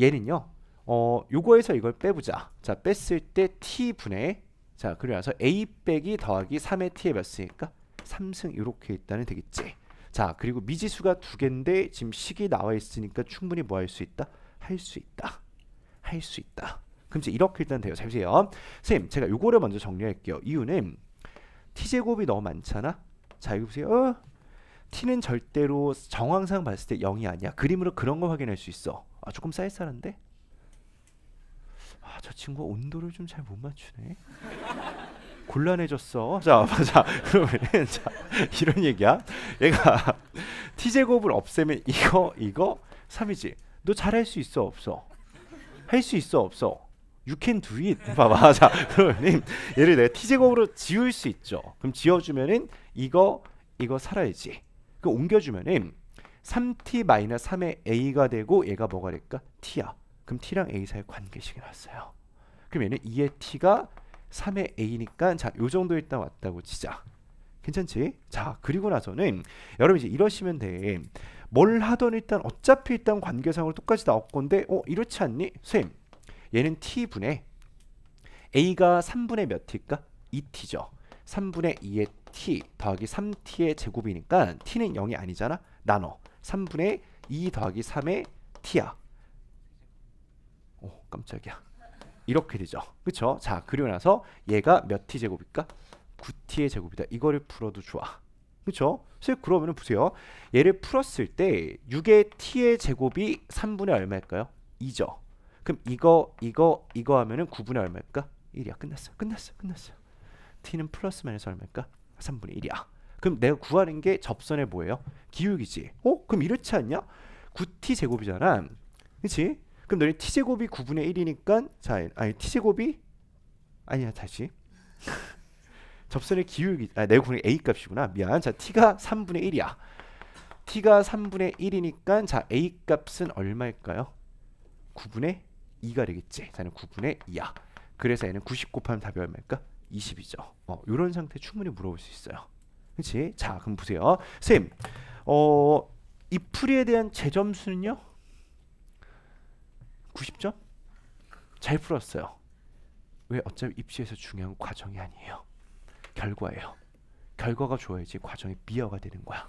얘는요. 어, 요거에서 이걸 빼보자. 자, 뺐을 때 t분의 자, 그리고 나서 a 빼기 더하기 3의 t의 몇 승일까? 3승 이렇게 있다는 되겠지. 자 그리고 미지수가 두 개인데 지금 식이 나와 있으니까 충분히 뭐 할 수 있다? 할 수 있다. 할 수 있다. 그럼 이제 이렇게 일단 돼요. 잘 보세요. 선생님 제가 요거를 먼저 정리할게요. 이유는 t제곱이 너무 많잖아. 자 이거 보세요. 어? t는 절대로 정황상 봤을 때 0이 아니야. 그림으로 그런 거 확인할 수 있어. 아 조금 쌀쌀한데? 아 저 친구 온도를 좀 잘 못 맞추네. 곤란해졌어. 자, 맞아. 그러면 자, 이런 얘기야. 얘가 t 제곱을 없애면 이거 이거 3이지. 너 잘할 수 있어 없어? 할 수 있어 없어? You can do it. 봐봐. 자, 그러면 얘를 내가 t 제곱으로 지울 수 있죠. 그럼 지어주면은 이거 이거 살아야지. 그 옮겨주면은 3t 마이너스 3의 a가 되고 얘가 뭐가 될까? t야. 그럼 t랑 a 사이 관계식이 나왔어요. 그럼 얘는 2의 t가 3의 a니까 자 요 정도 일단 왔다고 치자 괜찮지? 자 그리고 나서는 여러분 이제 이러시면 돼 뭘 하던 일단 어차피 일단 관계상으로 똑같이 나올 건데 어 이렇지 않니? 쌤 얘는 t분의 a가 3분의 몇일까 2t죠 3분의 2의 t 더하기 3t의 제곱이니까 t는 0이 아니잖아 나눠 3분의 2 더하기 3의 t야 오 깜짝이야 이렇게 되죠. 그쵸? 자, 그리고 나서 얘가 몇 t 제곱일까? 9t의 제곱이다. 이거를 풀어도 좋아. 그쵸? 그래서 그러면 보세요. 얘를 풀었을 때 6의 t의 제곱이 3분의 얼마일까요? 2죠. 그럼 이거, 이거, 이거 하면은 9분의 얼마일까? 1이야. 끝났어. 끝났어. 끝났어. t는 플러스 마이너스 얼마일까? 3분의 1이야. 그럼 내가 구하는 게접선에 뭐예요? 기울기지. 어? 그럼 이렇지 않냐? 9t 제곱이잖아. 그치? 그럼 너희 티제곱이 9분의 1이니까 자 아니 t제곱이 아니야 다시 접선의 기울기 아 내분의 a 값이구나 미안 자 t가 3분의 1이야 t가 3분의 1이니까 자 a 값은 얼마일까요 9분의 2가 되겠지 자는 9분의 2야 그래서 얘는 90 곱하면 답이 얼마일까 20이죠 어 요런 상태 충분히 물어볼 수 있어요 그치 자 그럼 보세요 쌤어 이 풀이에 대한 재점수는요 90점? 잘 풀었어요. 왜 어차피 입시에서 중요한 과정이 아니에요. 결과예요. 결과가 좋아야지 과정이 미화가 되는 거야.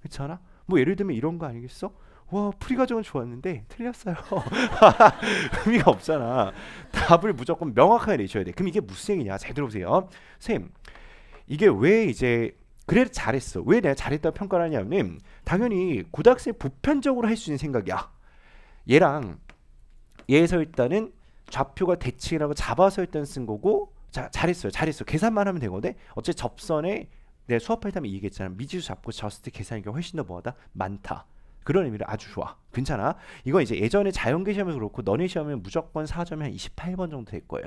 그렇잖아? 뭐 예를 들면 이런 거 아니겠어? 와 프리과정은 좋았는데 틀렸어요. 의미가 없잖아. 답을 무조건 명확하게 내셔야 돼. 그럼 이게 무슨 얘기냐? 잘 들어보세요. 선생님 이게 왜 이제 그래 잘했어. 왜 내가 잘했다 고 평가를 하냐면 당연히 고등학생 보편적으로 할 수 있는 생각이야. 얘랑 얘에서 일단은 좌표가 대칭이라고 잡아서 일단 쓴 거고 자, 잘했어요. 잘했어. 계산만 하면 되거든. 어째 접선에 내 수업할 때면 얘기했잖아. 미지수 잡고 저스트 계산이 훨씬 더 뭐하다? 많다. 그런 의미로 아주 좋아. 괜찮아. 이건 이제 예전에 자연계 시험에 그렇고 너네 시험에 무조건 4점이 한 28번 정도 될 거예요.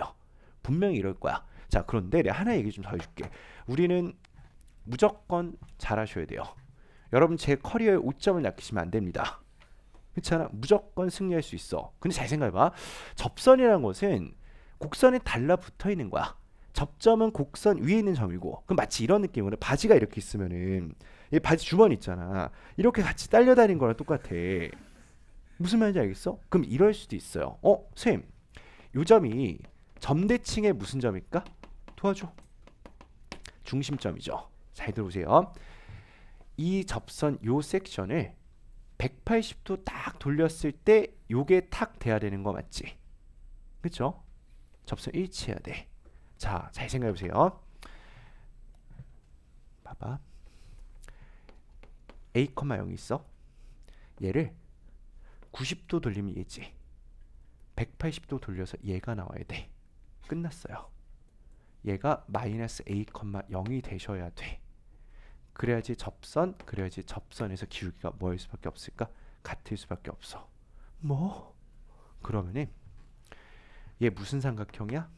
분명히 이럴 거야. 자, 그런데 내가 하나 얘기 좀 더 해줄게. 우리는 무조건 잘하셔야 돼요. 여러분 제 커리어에 5점을 낚이시면 안 됩니다. 그렇지않아 무조건 승리할 수 있어. 근데 잘 생각해봐. 접선이라는 것은 곡선이 달라붙어 있는 거야. 접점은 곡선 위에 있는 점이고 그럼 마치 이런 느낌으로 바지가 이렇게 있으면은 이 바지 주머니 있잖아 이렇게 같이 딸려다닌 거랑 똑같아 무슨 말인지 알겠어? 그럼 이럴 수도 있어요 어? 쌤 요점이 점대칭의 무슨 점일까? 도와줘 중심점이죠 잘 들어보세요 이 접선 요 섹션을 180도 딱 돌렸을 때 요게 탁 돼야 되는 거 맞지? 그쵸? 접선 일치해야 돼. 자, 잘 생각해 보세요. 봐봐. a, 0이 있어. 얘를 90도 돌리면 얘지. 180도 돌려서 얘가 나와야 돼. 끝났어요. 얘가 마이너스 a, 0이 되셔야 돼. 그래야지 접선, 그래야지 접선에서 기울기가 뭐일 수밖에 없을까? 같을 수밖에 없어. 뭐? 그러면은 얘 무슨 삼각형이야?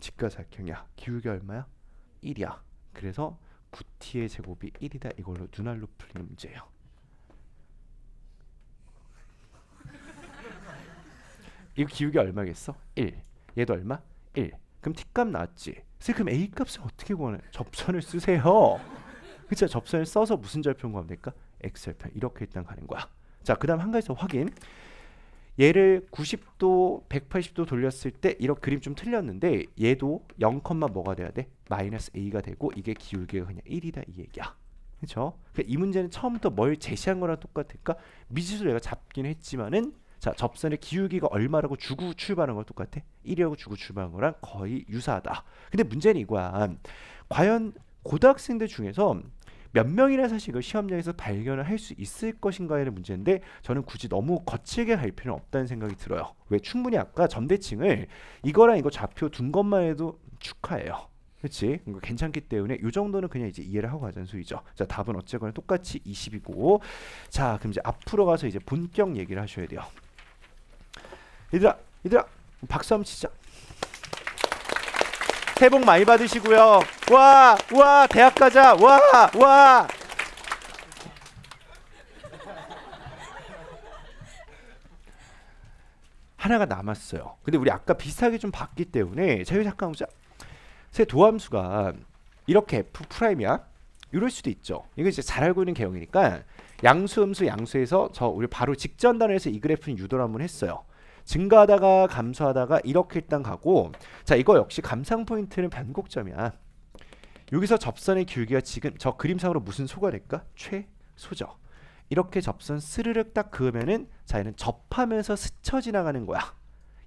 직과사각형이야 기울기 얼마야? 1이야. 그래서 9티의 제곱이 1이다. 이걸로 눈알로 풀리는 문제예요. 이 기울기 얼마겠어? 1. 얘도 얼마? 1. 그럼 t값 나왔지. 그럼 a값은 어떻게 구하는? 접선을 쓰세요. 그쵸 접선을 써서 무슨 절편 구합니까? 엑셀편 이렇게 일단 가는 거야 자그 다음 한가지더 확인 얘를 90도 180도 돌렸을 때 이렇게 그림 좀 틀렸는데 얘도 0, 뭐가 돼야 돼? 마이너스 a가 되고 이게 기울기가 그냥 1이다 이 얘기야 그쵸? 그이 그러니까 문제는 처음부터 뭘 제시한 거랑 똑같으니까 미지수를 내가 잡긴 했지만은 자 접선의 기울기가 얼마라고 주고 출발한 거 똑같아 1이라고 주고 출발한 거랑 거의 유사하다 근데 문제는 이거야 과연 고등학생들 중에서 몇 명이나 사실 이걸 시험장에서 발견을 할 수 있을 것인가의 문제인데 저는 굳이 너무 거칠게 할 필요는 없다는 생각이 들어요. 왜 충분히 아까 전대칭을 이거랑 이거 좌표 둔 것만 해도 축하해요. 그렇지? 괜찮기 때문에 이 정도는 그냥 이제 이해를 하고 가자는 소리죠. 자, 답은 어쨌거나 똑같이 20이고 자, 그럼 이제 앞으로 가서 이제 본격 얘기를 하셔야 돼요. 얘들아, 얘들아, 박수 한번 치자. 새해 복 많이 받으시고요. 와, 와, 대학 가자. 와, 와. 하나가 남았어요. 근데 우리 아까 비슷하게 좀 봤기 때문에 자유 잠깐 보자. 새 도함수가 이렇게 f 프라임이야. 이럴 수도 있죠. 이거 이제 잘 알고 있는 개형이니까 양수 음수 양수에서 저 우리 바로 직전 단에서이 그래프는 유도를 한번 했어요. 증가하다가 감소하다가 이렇게 일단 가고 자 이거 역시 감상 포인트는 변곡점이야. 여기서 접선의 길기가 지금 저 그림상으로 무슨 소가 될까? 최소죠. 이렇게 접선 스르륵 딱 그으면은 자 얘는 접하면서 스쳐 지나가는 거야.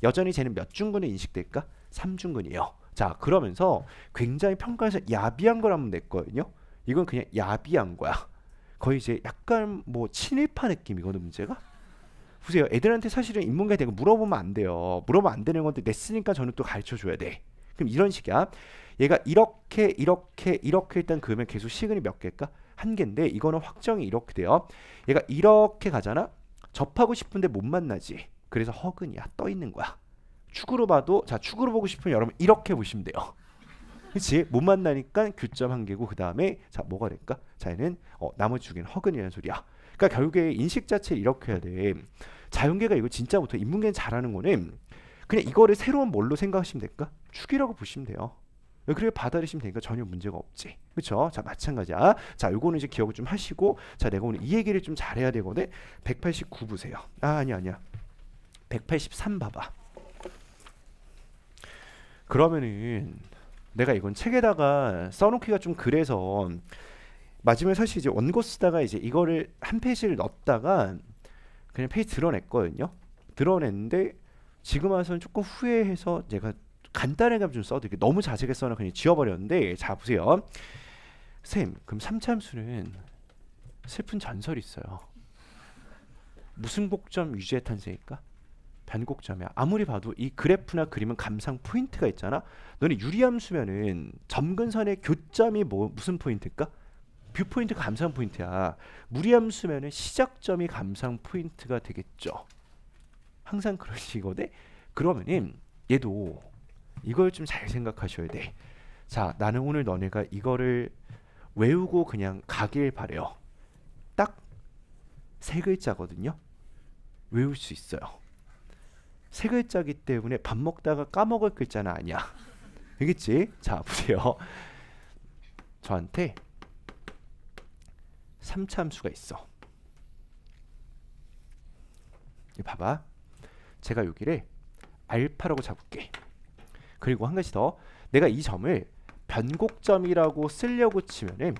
여전히 쟤는 몇 중근에 인식될까? 3중근이에요. 자 그러면서 굉장히 평가에서 야비한 걸 한번 냈거든요 이건 그냥 야비한 거야. 거의 이제 약간 뭐 친일파 느낌이거는 문제가. 보세요. 애들한테 사실은 인문계 되고 물어보면 안 돼요. 물어보면 안 되는 건데 냈으니까 저는 또 가르쳐 줘야 돼. 그럼 이런 식이야. 얘가 이렇게 이렇게 이렇게 일단 그러면 계속 시그니이몇 개일까? 한 개인데 이거는 확정이 이렇게 돼요. 얘가 이렇게 가잖아. 접하고 싶은데 못 만나지. 그래서 허근이야. 떠 있는 거야. 축으로 봐도 자 축으로 보고 싶으면 여러분 이렇게 보시면 돼요. 그렇지? 못 만나니까 규점 한 개고 그 다음에 자 뭐가 될까? 자 얘는 어, 나머지 주기는 허근이라는 소리야. 그러니까 결국에 인식 자체를 이렇게 해야 돼. 자연계가 이거 진짜부터 인문계는 잘하는 거는 그냥 이거를 새로운 뭘로 생각하시면 될까? 축이라고 보시면 돼요. 그래 받아들이시면 되니까 전혀 문제가 없지. 그렇 자, 마찬가지야. 자, 요거는 이제 기억을 좀 하시고 자, 내가 오늘 이 얘기를 좀 잘해야 되거든. 189 보세요. 아, 아니야, 아니야. 183 봐봐. 그러면은 내가 이건 책에다가 써놓기가 좀 그래서 마지막에 사실 이제 원고 쓰다가 이제 이거를 한 페이지를 넣었다가 그냥 페이지 드러냈거든요. 드러냈는데 지금 와서는 조금 후회해서 제가 간단하게 좀 써도 이게 너무 자세하게 써놔 그냥 지워버렸는데 자 보세요. 쌤 그럼 삼참수는 슬픈 전설이 있어요. 무슨복점 유죄 지 탄생일까? 변곡점이야. 아무리 봐도 이 그래프나 그림은 감상 포인트가 있잖아. 너는 유리함수면은 점근선의 교점이 뭐 무슨 포인트일까? 뷰포인트 감상 포인트야. 무리함수면은 시작점이 감상 포인트가 되겠죠. 항상 그러시거든 그러면은 얘도 이걸 좀 잘 생각하셔야 돼. 자, 나는 오늘 너네가 이거를 외우고 그냥 가길 바래요. 딱 세 글자거든요. 외울 수 있어요. 세 글자기 때문에 밥 먹다가 까먹을 글자는 아니야. 알겠지? 자, 보세요. 저한테 3차 함수가 있어. 봐봐. 제가 여기를 알파라고 잡을게. 그리고 한 가지 더. 내가 이 점을 변곡점이라고 쓰려고 치면은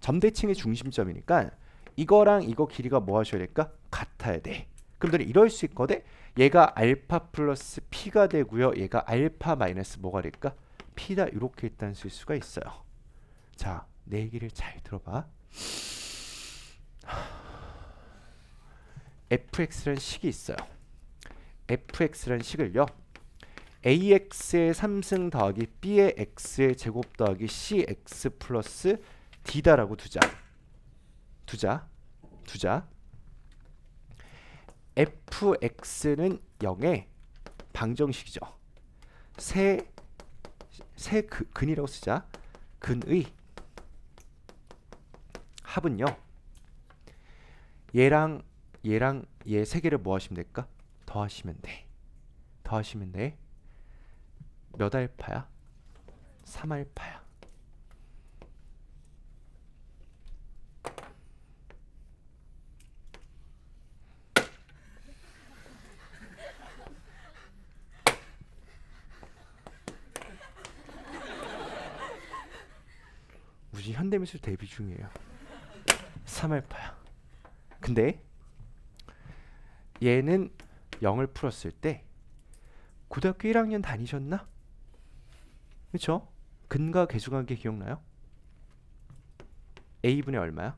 점대칭의 중심점이니까 이거랑 이거 길이가 뭐 하셔야 될까? 같아야 돼. 그럼 너는 이럴 수 있거든? 얘가 알파 플러스 p가 되고요. 얘가 알파 마이너스 뭐가 될까? p다 이렇게 일단 쓸 수가 있어요. 자, 내 얘기를 잘 들어봐. fx라는 식이 있어요. fx라는 식을요. ax의 3승 더하기 b의 x의 제곱 더하기 cx 플러스 d다라고 두자. 두자. 두자. fx는 0의 방정식이죠. 세, 세 그, 근이라고 쓰자. 근의 합은요. 얘랑 얘랑 얘 세 개를 뭐 하시면 될까? 더하시면 돼. 더하시면 돼. 몇 알파야? 3알파야. 무슨 현대미술 데뷔 중이에요. 3알파요 근데 얘는 0을 풀었을 때 고등학교 1학년 다니셨나? 그렇죠? 근과 계수관계 기억나요? a분의 얼마야?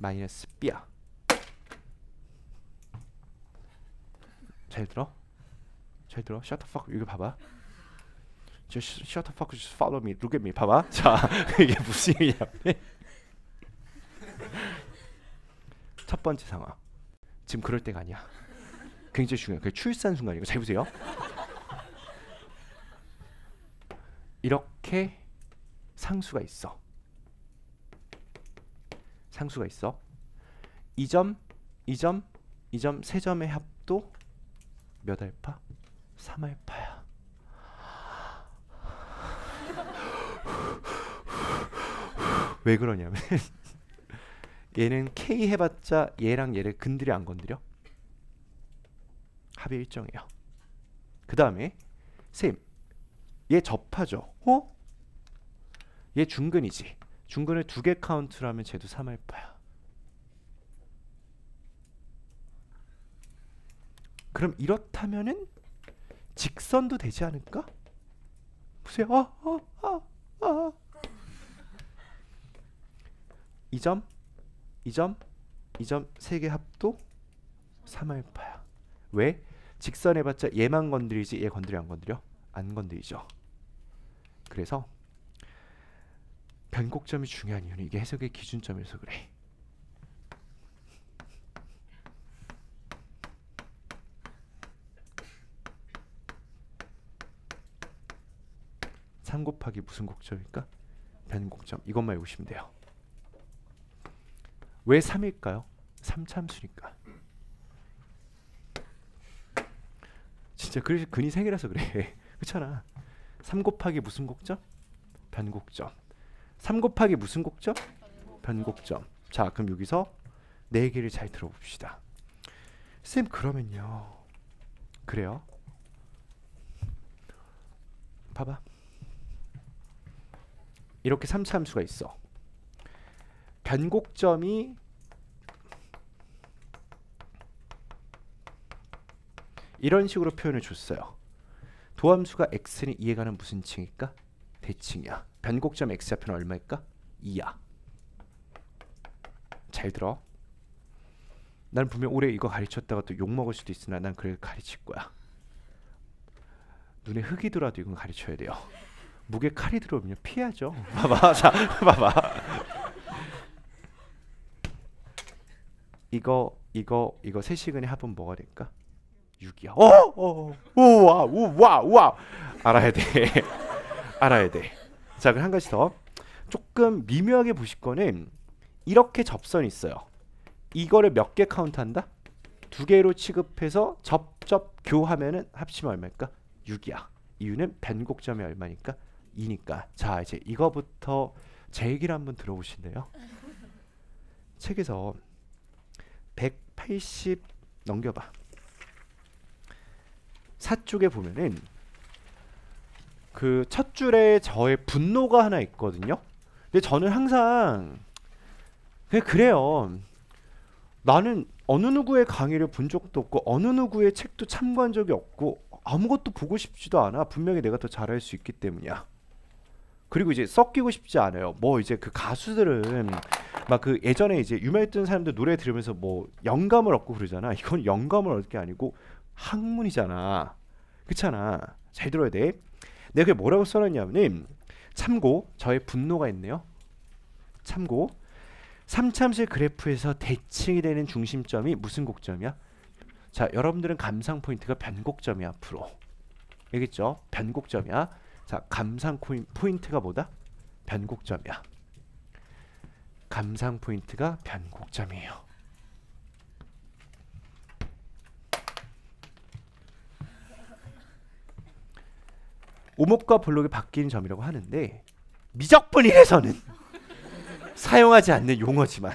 마이너스 b야. 잘 들어? 잘 들어? Shut the fuck. 이거 봐봐. 저 shut the fuck. Just follow me. Look at me. 봐봐. 자, 이게 무슨 얘기냐? 첫 번째 상황. 지금 그럴 때가 아니야. 굉장히 중요해. 그 출산 순간이고 잘 보세요. 이렇게 상수가 있어. 상수가 있어. 2점, 2점, 2점, 3점의 합도 몇 알파? 3알파야. 왜 그러냐면 얘는 k 해봤자 얘랑 얘를 근들이안 건드려? 합의 일정이에요. 그 다음에 셈. 얘 접하죠. 어? 얘 중근이지. 중근을 두 개 카운트로 하면 쟤도 3알파야. 그럼 이렇다면은 직선도 되지 않을까? 보세요. 아, 아, 아, 아. 이점 2점, 2점 3개 합도 3알파야. 왜? 직선 해봤자 얘만 건드리지 얘 건드려 안 건드려? 안 건드리죠. 그래서 변곡점이 중요한 이유는 이게 해석의 기준점이어서 그래. 삼 곱하기 무슨 곡점일까? 변곡점 이것만 외우시면 돼요. 왜 3일까요? 3참수니까. 진짜 그래서 근이 생이라서 그래. 그렇잖아. 3 곱하기 무슨 곡점? 변곡점. 3 곱하기 무슨 곡점? 변곡점. 자, 그럼 여기서 내 네 얘기를 잘 들어봅시다. 쌤 그러면요. 그래요. 봐봐. 이렇게 3차함수가 있어. 변곡점이 이런 식으로 표현을 줬어요. 도함수가 x는 2에 가는 무슨 층일까? 대칭이야. 변곡점 x좌표는 얼마일까? 2야. 잘 들어. 난 분명 올해 이거 가르쳤다가 또 욕먹을 수도 있으나 난 그걸 가르칠 거야. 눈에 흙이 들어도 이건 가르쳐야 돼요. 목에 칼이 들어오면 피하죠. 봐봐. 자, 봐봐. 이거 이거 이거 세 시간에 합은 뭐가 될까? 6이야. 어, 어! 어! 우와! 우와! 우와! 알아야 돼. 알아야 돼. 자, 그럼 한 가지 더. 조금 미묘하게 보실 거는 이렇게 접선이 있어요. 이거를 몇 개 카운트한다? 두 개로 취급해서 접접 교하면은 합치면 얼마일까? 6이야. 이유는 변곡점이 얼마니까? 2니까. 자, 이제 이거부터 제 얘기를 한번 들어보실래요? 책에서 180 넘겨봐. 사쪽에 보면은 그 첫 줄에 저의 분노가 하나 있거든요. 근데 저는 항상 그냥 그래요. 나는 어느 누구의 강의를 본 적도 없고 어느 누구의 책도 참고한 적이 없고 아무것도 보고 싶지도 않아. 분명히 내가 더 잘할 수 있기 때문이야. 그리고 이제 섞이고 싶지 않아요. 뭐 이제 그 가수들은 막 그 예전에 이제 유명했던 사람들 노래 들으면서 뭐 영감을 얻고 그러잖아. 이건 영감을 얻게 아니고 학문이잖아. 그렇잖아. 잘 들어야 돼. 내가 그게 뭐라고 써놨냐면 참고 저의 분노가 있네요. 참고 삼참실 그래프에서 대칭이 되는 중심점이 무슨 곡점이야? 자 여러분들은 감상 포인트가 변곡점이 앞으로 알겠죠? 변곡점이야. 자, 감상 포인, 포인트가 뭐다? 변곡점이야. 감상 포인트가 변곡점이에요. 오목과 볼록이 바뀌 점이라고 하는데 미적분이라서는 사용하지 않는 용어지만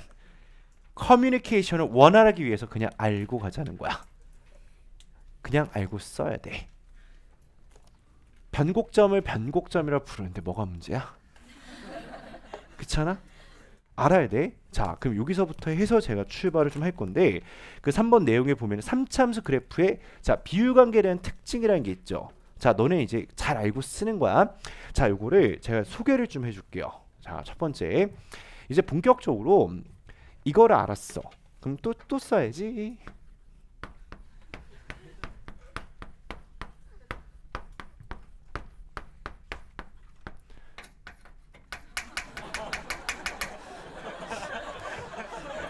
커뮤니케이션을 원활하기 위해서 그냥 알고 가자는 거야. 그냥 알고 써야 돼. 변곡점을 변곡점이라 부르는데 뭐가 문제야? 그렇잖아? 알아야 돼. 자, 그럼 여기서부터 해서 제가 출발을 좀 할 건데 그 3번 내용에 보면 3참수 그래프에 자, 비율관계라는 특징이라는 게 있죠. 자, 너네 이제 잘 알고 쓰는 거야. 자, 요거를 제가 소개를 좀 해줄게요. 자, 첫 번째. 이제 본격적으로 이거를 알았어. 그럼 또, 또 써야지.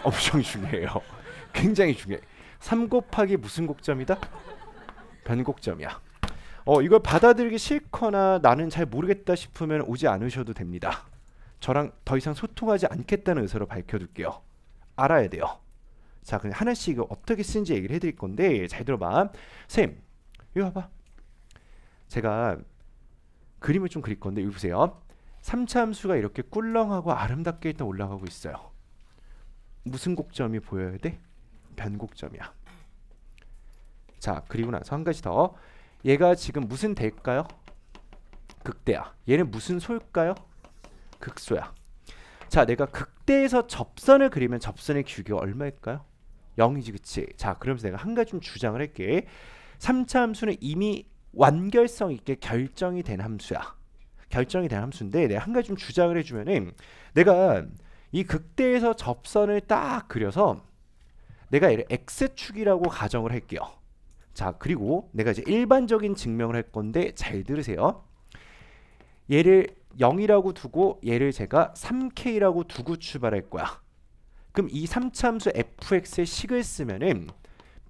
엄청 중요해요. 굉장히 중요해. 3 곱하기 무슨 곡점이다? 변곡점이야. 어, 이걸 받아들이기 싫거나 나는 잘 모르겠다 싶으면 오지 않으셔도 됩니다. 저랑 더 이상 소통하지 않겠다는 의사로 밝혀둘게요. 알아야 돼요. 자, 그냥 하나씩 어떻게 쓰는지 얘기를 해드릴 건데 예, 잘 들어봐. 쌤, 이거 봐봐. 제가 그림을 좀 그릴 건데 여기 보세요. 3차 함수가 이렇게 꿀렁하고 아름답게 일단 올라가고 있어요. 무슨 곡점이 보여야 돼? 변곡점이야. 자, 그리고 나서 한 가지 더. 얘가 지금 무슨 대일까요? 극대야. 얘는 무슨 소일까요? 극소야. 자, 내가 극대에서 접선을 그리면 접선의 규격 얼마일까요? 0이지, 그치? 자, 그러면서 내가 한 가지 좀 주장을 할게. 3차 함수는 이미 완결성 있게 결정이 된 함수야. 결정이 된 함수인데 내가 한 가지 좀 주장을 해주면은 내가 이 극대에서 접선을 딱 그려서 내가 얘를 x축이라고 가정을 할게요. 자, 그리고 내가 이제 일반적인 증명을 할 건데 잘 들으세요. 얘를 0이라고 두고 얘를 제가 3k라고 두고 출발할 거야. 그럼 이 3참수 fx의 식을 쓰면은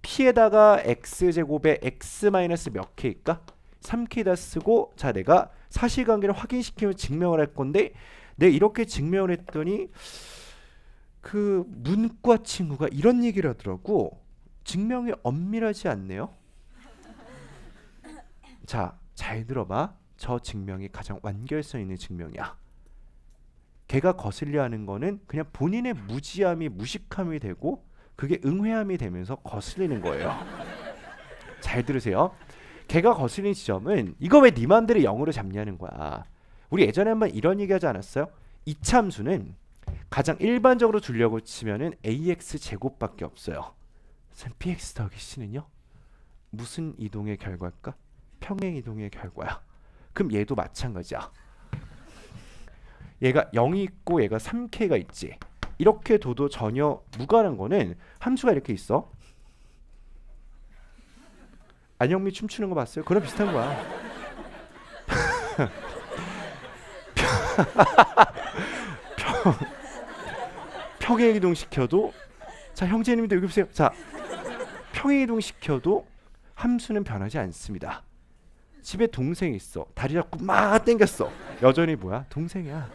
p에다가 x제곱에 x 몇 k일까? 3k다 쓰고 자 내가 사실관계를 확인시키면 증명을 할 건데 네, 이렇게 증명을 했더니 그 문과 친구가 이런 얘기를 하더라고. 증명이 엄밀하지 않네요. 자, 잘 들어봐. 저 증명이 가장 완결성 있는 증명이야. 걔가 거슬려 하는 거는 그냥 본인의 무지함이 무식함이 되고 그게 응회함이 되면서 거슬리는 거예요. 잘 들으세요. 걔가 거슬린 지점은 이거 왜 네 마음대로 영으로 잡냐는 거야. 우리 예전에 한번 이런 얘기하지 않았어요? 이참수는 가장 일반적으로 주려고 치면은 ax 제곱밖에 없어요. 선 px 더하기 c는요? 무슨 이동의 결과일까? 평행 이동의 결과야. 그럼 얘도 마찬가지야. 얘가 0이 있고 얘가 3k가 있지. 이렇게 둬도 전혀 무관한 거는 함수가 이렇게 있어. 안영미 춤추는 거 봤어요? 그런 비슷한 거야. 평행 이동 시켜도 자형제님들 여기 보세요. 자 평행 이동 시켜도 함수는 변하지 않습니다. 집에 동생이 있어. 다리 잡고 막 당겼어. 여전히 뭐야? 동생이야.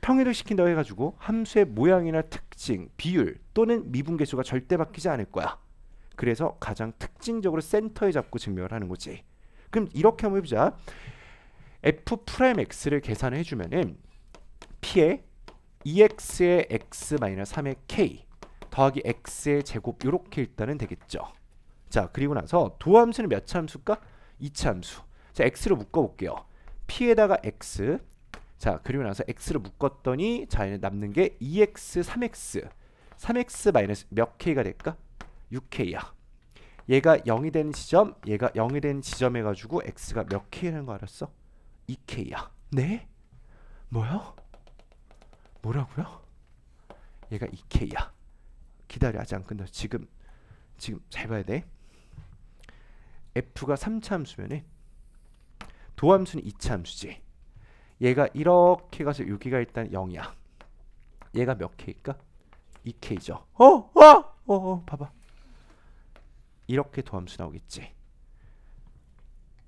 평행을 시킨다고 해가지고 함수의 모양이나 특징, 비율 또는 미분계수가 절대 바뀌지 않을 거야. 그래서 가장 특징적으로 센터에 잡고 증명을 하는 거지. 그럼 이렇게 한번 해보자. f 프라임 x를 계산해 주면은 p의 2x의 e x 마이너스 3의 k 더하기 x의 제곱 이렇게 일단은 되겠죠. 자 그리고 나서 두 함수는 몇함수일까2함수자 x로 묶어볼게요. p에다가 x 자 그리고 나서 x를 묶었더니 자 이제 남는 게 2x e 3x 3x 마이너스 몇 k가 될까? 6k야. 얘가 0이 되는 지점 얘가 0이 되는 지점 해가지고 x가 몇 k라는 거 알았어? 이케야. 네? 뭐요? 뭐라고요? 얘가 이케야. 기다려 아직 안끝났 지금 지금 잘 봐야 돼. F가 3차 함수면 도함수는 2차 함수지. 얘가 이렇게 가서 여기가 일단 0이야. 얘가 몇 K일까? 2K죠. 어? 어? 어, 어 봐봐. 이렇게 도함수 나오겠지.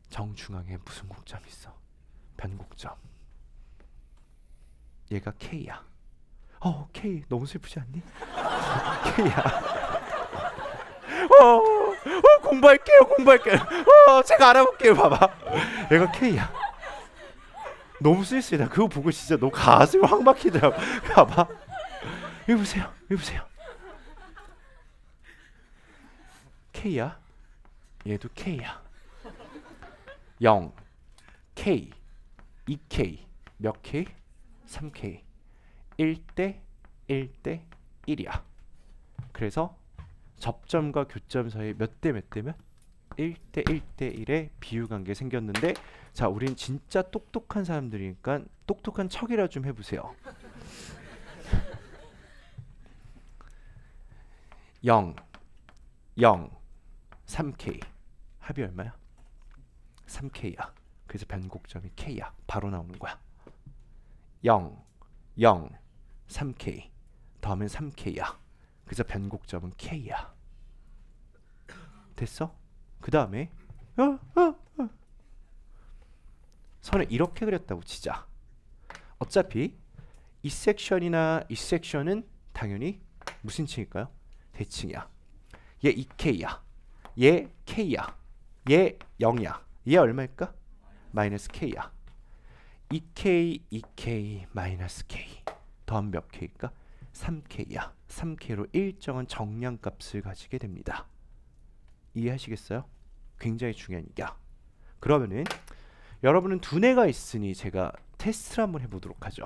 정중앙에 무슨 공점이 있어? 변곡점. 얘가 K야. 어, K 너무 슬프지 않니? K야. 어, 어, 공부할게요, 공부할게요. 어, 제가 알아볼게요, 봐봐. 얘가 K야. 너무 쓸쓸해. 그거 보고 진짜 너 가슴이 확 막히더라고. 봐봐. 여기 보세요, 여기 보세요. K야. 얘도 K야. 0, K. 2K 몇 K? 3K 1대 1대 1이야 그래서 접점과 교점 사이 몇 대 몇 대면 1대 1대 1의 비유관계 생겼는데 자 우린 진짜 똑똑한 사람들이니까 똑똑한 척이라 좀 해보세요 0 0 3K 합이 얼마야? 3K야 그래서 변곡점이 K야. 바로 나오는 거야. 0, 0, 3K. 다음엔 3K야. 그래서 변곡점은 K야. 됐어? 그 다음에 어, 어, 어. 선을 이렇게 그렸다고 치자. 어차피 이 섹션이나 이 섹션은 당연히 무슨 층일까요? 대칭이야. 얘 2K야. 얘 K야. 얘 0이야. 얘 얼마일까? 마이너스 k야. 2k, 2k, 마이너스 k 더한 몇 k일까? 3k야. 3k로 일정한 정량값을 가지게 됩니다. 이해하시겠어요? 굉장히 중요한 얘기야. 그러면은 여러분은 두뇌가 있으니 제가 테스트를 한번 해보도록 하죠.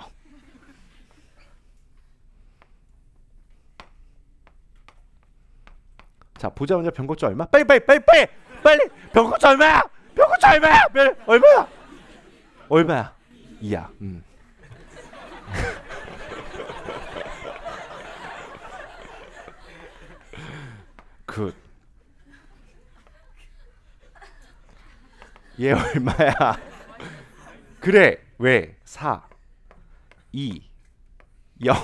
자 보자마자 병고추 얼마? 빨리 빨리 빨리 빨리 빨리 병고추 얼마? 그치 얼마야? 얼마야? 얼마야? 이야. 음. 굿. 얘 얼마야? 그래. 왜? 4 2 0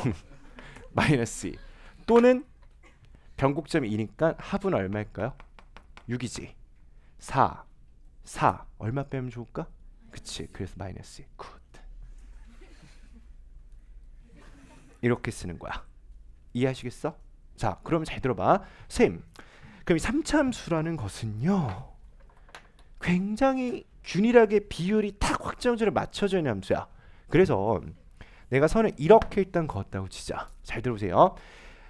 마이너스 2 또는 변곡점이 2니까 합은 얼마일까요? 6이지. 4 4 얼마 빼면 좋을까? 그치 그래서 마이너스 9 이렇게 쓰는 거야 이해하시겠어? 자 그럼 잘 들어봐 쌤 그럼 이 삼참수라는 것은요 굉장히 균일하게 비율이 탁 확정적으로 맞춰져 있는 함수야 그래서 내가 선을 이렇게 일단 그었다고 치자 잘 들어보세요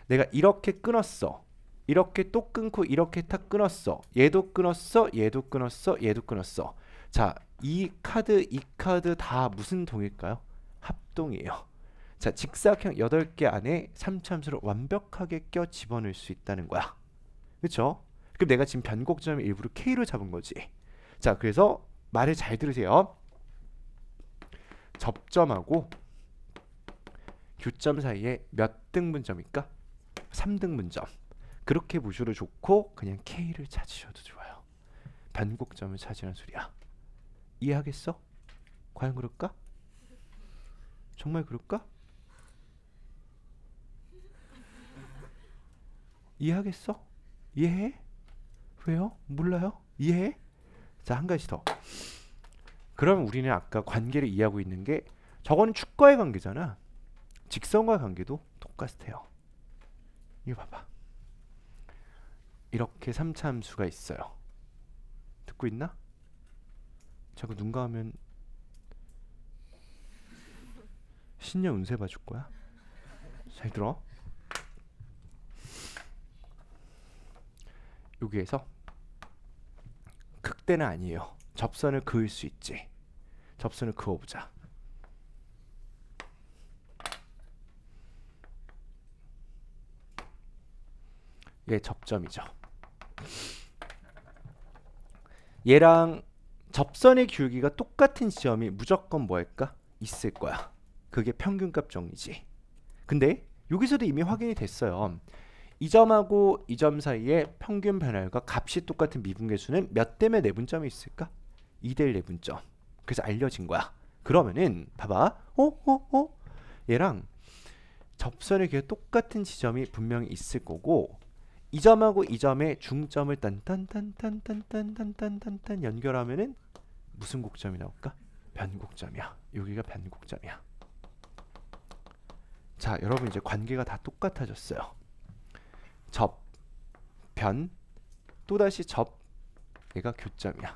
내가 이렇게 끊었어 이렇게 또 끊고 이렇게 탁 끊었어. 얘도 끊었어. 얘도 끊었어. 얘도 끊었어. 자, 이 카드, 이 카드 다 무슨 동일까요? 합동이에요. 자, 직사각형 8개 안에 3참수를 완벽하게 껴 집어넣을 수 있다는 거야. 그쵸? 그럼 내가 지금 변곡점을 일부러 K로 잡은 거지. 자, 그래서 말을 잘 들으세요. 접점하고 교점 사이에 몇 등분점일까? 3등분점. 그렇게 무슈를 좋고 그냥 K를 찾으셔도 좋아요. 변곡점을 찾으란 소리야. 아, 이해하겠어? 과연 그럴까? 정말 그럴까? 이해하겠어? 이해해? 왜요? 몰라요? 이해해? 자, 한 가지 더. 그럼 우리는 아까 관계를 이해하고 있는 게 저거는 축과의 관계잖아. 직선과 관계도 똑같아요. 이거 봐봐. 이렇게 3차 함수가 있어요. 듣고 있나? 자꾸 눈 감으면 신년 운세 봐줄 거야? 잘 들어. 여기에서 극대는 아니에요. 접선을 그을 수 있지. 접선을 그어보자. 예, 접점이죠. 얘랑 접선의 기울기가 똑같은 지점이 무조건 뭐일까? 있을 거야. 그게 평균값 정리지. 근데 여기서도 이미 확인이 됐어요. 이 점하고 이 점 사이에 평균 변화율과 값이 똑같은 미분계수는 몇 대매 내분점이 네 있을까? 2대1 내분점. 그래서 알려진 거야. 그러면은 봐봐. 어? 어? 어? 얘랑 접선의 기에 똑같은 지점이 분명히 있을 거고 이 점하고 이 점의 중점을 딴딴딴딴딴딴딴딴딴 연결하면은 무슨 곡점이 나올까? 변곡점이야. 여기가 변곡점이야. 자, 여러분 이제 관계가 다 똑같아졌어요. 접, 변, 또다시 접, 얘가 교점이야.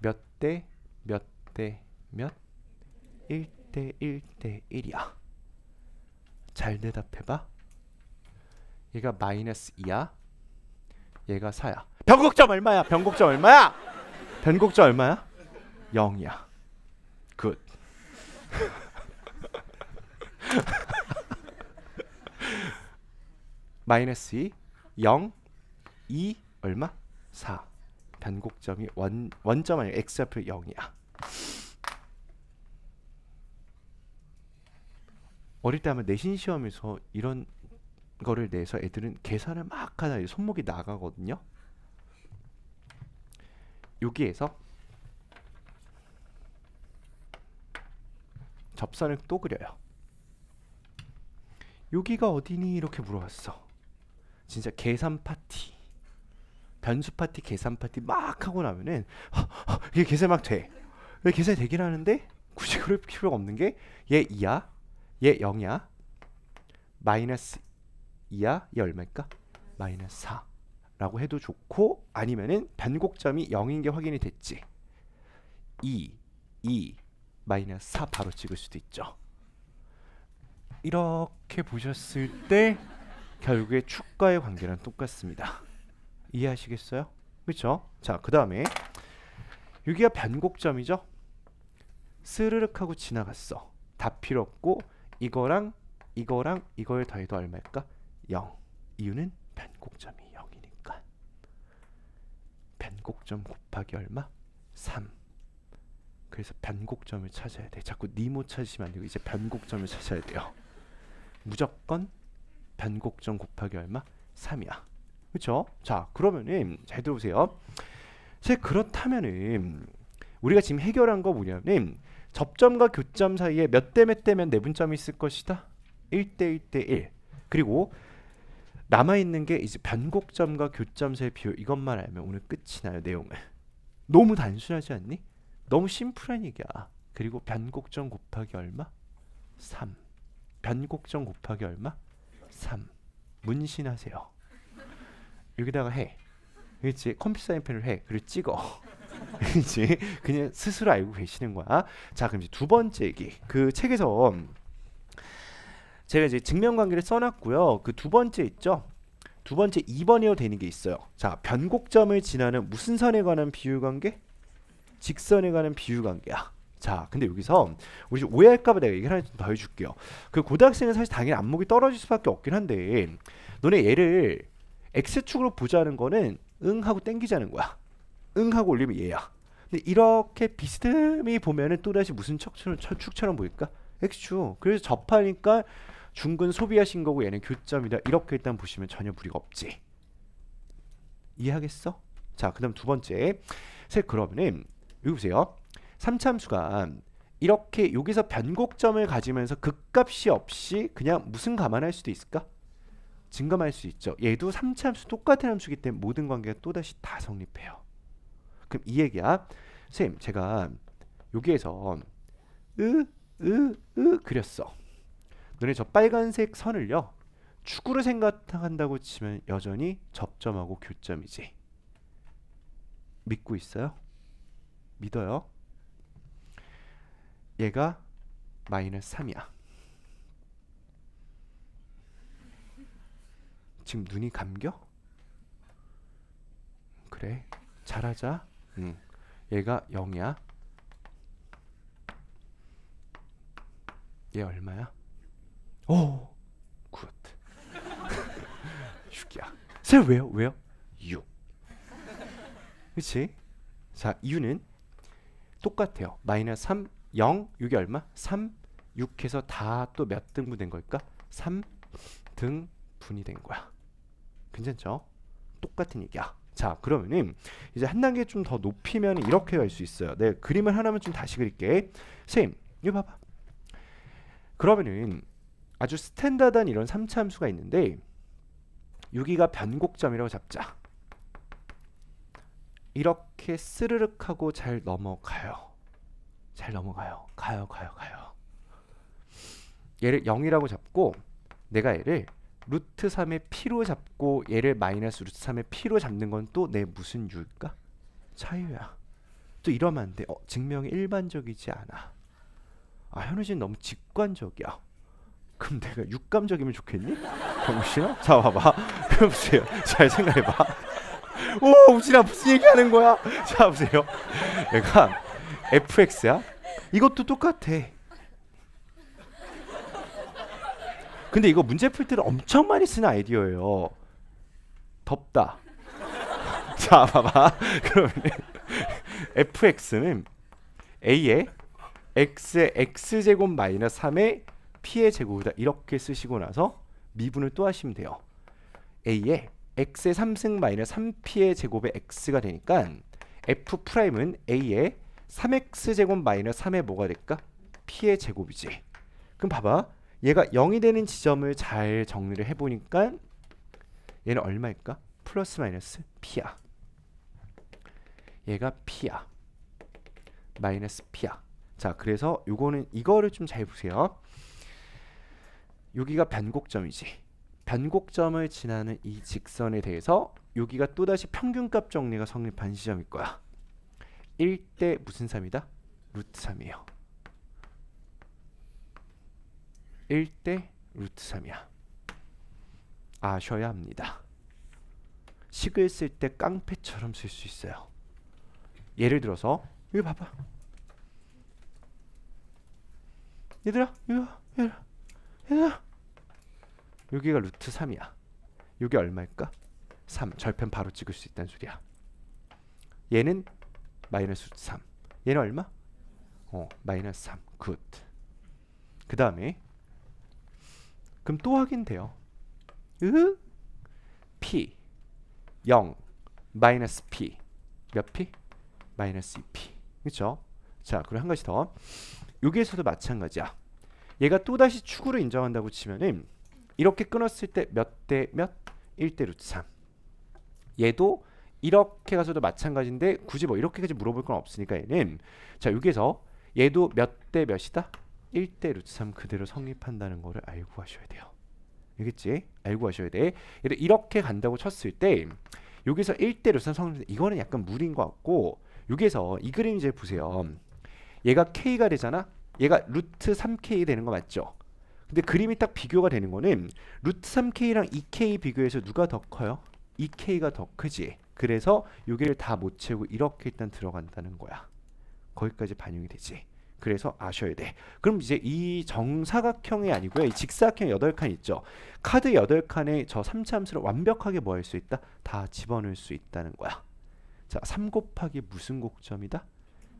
몇 대, 몇 대, 몇? 1대 1대 1이야. 잘 대답해봐. 얘가 마이너스 2야 얘가 4야 변곡점 얼마야 변곡점 얼마야 변곡점 얼마야 0이야 굿 마이너스 2 0 2 얼마 4 변곡점이 원, 원점 아니고 x좌표 0이야 어릴 때 하면 내신 시험에서 이런 거를 내서 애들은 계산을 막 하다 손목이 나가거든요. 여기에서 접선을 또 그려요. 여기가 어디니? 이렇게 물어봤어. 진짜 계산 파티. 변수 파티, 계산 파티 막 하고 나면은 허, 허, 이게 계산 막 돼. 왜 계산이 되긴 하는데 굳이 그럴 필요가 없는 게 얘 2야, 얘 0이야, 마이너스 이하 이 얼마일까? 마이너스 4 라고 해도 좋고 아니면은 변곡점이 0인 게 확인이 됐지 2, 2, 마이너스 4 바로 찍을 수도 있죠 이렇게 보셨을 때 결국에 축과의 관계는 똑같습니다 이해하시겠어요? 그렇죠? 자, 그 다음에 여기가 변곡점이죠? 스르륵 하고 지나갔어 다 필요 없고 이거랑 이거랑 이걸 더해도 얼마일까? 0. 이유는 변곡점이 0이니까. 변곡점 곱하기 얼마? 3. 그래서 변곡점을 찾아야 돼. 자꾸 니모 찾으시면 안 되고 이제 변곡점을 찾아야 돼요. 무조건 변곡점 곱하기 얼마? 3이야. 그렇죠? 자, 그러면은 잘 들어보세요. 제 그렇다면은 우리가 지금 해결한 거 뭐냐면 접점과 교점 사이에 몇 대 몇 대면 내분점이 네 있을 것이다. 1 대 1 대 1. 그리고 남아 있는 게 이제 변곡점과 교점세의 비율 이것만 알면 오늘 끝이 나요 내용은. 너무 단순하지 않니? 너무 심플한 얘기야. 그리고 변곡점 곱하기 얼마? 3. 변곡점 곱하기 얼마? 3. 문신하세요. 여기다가 해. 그렇지? 컴퓨터 사인펜을 해. 그리고 찍어. 그렇지? 그냥 스스로 알고 계시는 거야. 자, 그럼 이제 두 번째 얘기. 그 책에서 제가 이제 증명관계를 써놨고요. 그 두 번째 있죠. 두 번째 2번이어 되는 게 있어요. 자, 변곡점을 지나는 무슨 선에 관한 비율관계? 직선에 관한 비율관계야. 자, 근데 여기서 우리 오해할까봐 내가 얘기를 하나 좀더 해줄게요. 그 고등학생은 사실 당연히 안목이 떨어질 수밖에 없긴 한데 너네 얘를 X축으로 보자는 거는 응 하고 땡기자는 거야. 응 하고 올리면 얘야. 근데 이렇게 비스듬히 보면은 또다시 무슨 척추럼 축처럼 보일까? X축. 그래서 접하니까 중근 소비하신 거고 얘는 교점이다. 이렇게 일단 보시면 전혀 무리가 없지. 이해하겠어? 자, 그 다음 두 번째. 세, 그러면은, 여기 보세요. 삼참수가 이렇게 여기서 변곡점을 가지면서 극값이 없이 그냥 무슨 감안할 수도 있을까? 증감할 수 있죠. 얘도 3참수 똑같은 함수기 때문에 모든 관계가 또다시 다 성립해요. 그럼 이 얘기야. 선생님 제가 여기에서 으, 으, 으 그렸어. 눈에 저 빨간색 선을요. 축으로 생각한다고 치면 여전히 접점하고 교점이지. 믿고 있어요? 믿어요? 얘가 마이너스 3이야. 지금 눈이 감겨? 그래. 잘하자. 응. 얘가 0이야. 얘 얼마야? 오, 어. 굿. 육이야. 셀 왜요? 왜요? 육. 그렇 자, 이유는 똑같아요. 마이너스 3, 0, 6이 얼마? 3, 6해서 다 또 몇 등분 된 걸까? 3등분이 된 거야. 괜찮죠? 똑같은 얘기야. 자 그러면은 이제 한 단계 좀 더 높이면 이렇게 갈 수 있어요 네 그림을 하나만 좀 다시 그릴게 쌤 이거 봐봐 그러면은 아주 스탠다드한 이런 3차함수가 있는데 여기가 변곡점이라고 잡자. 이렇게 스르륵 하고 잘 넘어가요. 잘 넘어가요. 가요, 가요, 가요. 얘를 0이라고 잡고 내가 얘를 루트 3의 p로 잡고 얘를 마이너스 루트 3의 p로 잡는 건 또 내 무슨 유일까? 차유야. 또 이러면 안 돼. 어, 증명이 일반적이지 않아. 아, 현우진 너무 직관적이야. 그럼 내가 육감적이면 좋겠니? 병신아? 자 봐봐. 그럼 보세요. 잘 생각해봐. 오 우진아 무슨 얘기하는 거야? 자 보세요. 얘가 FX야. 이것도 똑같아. 근데 이거 문제 풀 때는 엄청 많이 쓰는 아이디어예요. 덥다. 자 봐봐. 그러면 FX는 A의 x X제곱 마이너스 3의 p의 제곱이다 이렇게 쓰시고 나서 미분을 또 하시면 돼요. a의 x의 3승 마이너스 3p의 제곱의 x가 되니까 f 프라임은 a의 3x 제곱 마이너스 3의 뭐가 될까? p의 제곱이지. 그럼 봐봐. 얘가 0이 되는 지점을 잘 정리를 해보니까 얘는 얼마일까? 플러스 마이너스 p야. 얘가 p야. 마이너스 p야. 자, 그래서 요거는 이거를 좀 잘 보세요. 여기가 변곡점이지. 변곡점을 지나는 이 직선에 대해서 여기가 또다시 평균값 정리가 성립한 시점일 거야. 1대 무슨 3이다? 루트 3이에요. 1대 루트 3이야. 아셔야 합니다. 식을 쓸 때 깡패처럼 쓸 수 있어요. 예를 들어서 이거 봐봐. 얘들아, 이거, 얘들아. 야. 여기가 루트 3이야. 이게 얼마일까? 3. 절편 바로 찍을 수 있다는 소리야. 얘는 마이너스 3. 얘는 얼마? 어, 마이너스 3. 굿. 그 다음에 그럼 또 확인돼요. 으 P 0 마이너스 P 몇 P? 마이너스 2P 그쵸? 자그리한 가지 더 여기에서도 마찬가지야 얘가 또다시 축으로 인정한다고 치면은 이렇게 끊었을 때 몇 대 몇? 1대 루트 3 얘도 이렇게 가서도 마찬가지인데 굳이 뭐 이렇게까지 물어볼 건 없으니까 얘는 자 여기에서 얘도 몇 대 몇이다? 1대 루트 3 그대로 성립한다는 거를 알고 하셔야 돼요 알겠지? 알고 하셔야 돼 얘도 이렇게 간다고 쳤을 때 여기서 1대 루트 3 성립 이거는 약간 무리인 것 같고 여기에서 이 그림 이제 보세요 얘가 k가 되잖아 얘가 루트 3k 되는 거 맞죠? 근데 그림이 딱 비교가 되는 거는 루트 3k랑 2k 비교해서 누가 더 커요? 2k가 더 크지. 그래서 여기를 다 못 채우고 이렇게 일단 들어간다는 거야. 거기까지 반영이 되지. 그래서 아셔야 돼. 그럼 이제 이 정사각형이 아니고요. 이 직사각형 8칸 있죠. 카드 8칸에 저 3차 함수를 완벽하게 뭐할수 있다? 다 집어넣을 수 있다는 거야. 자, 3 곱하기 무슨 곡점이다?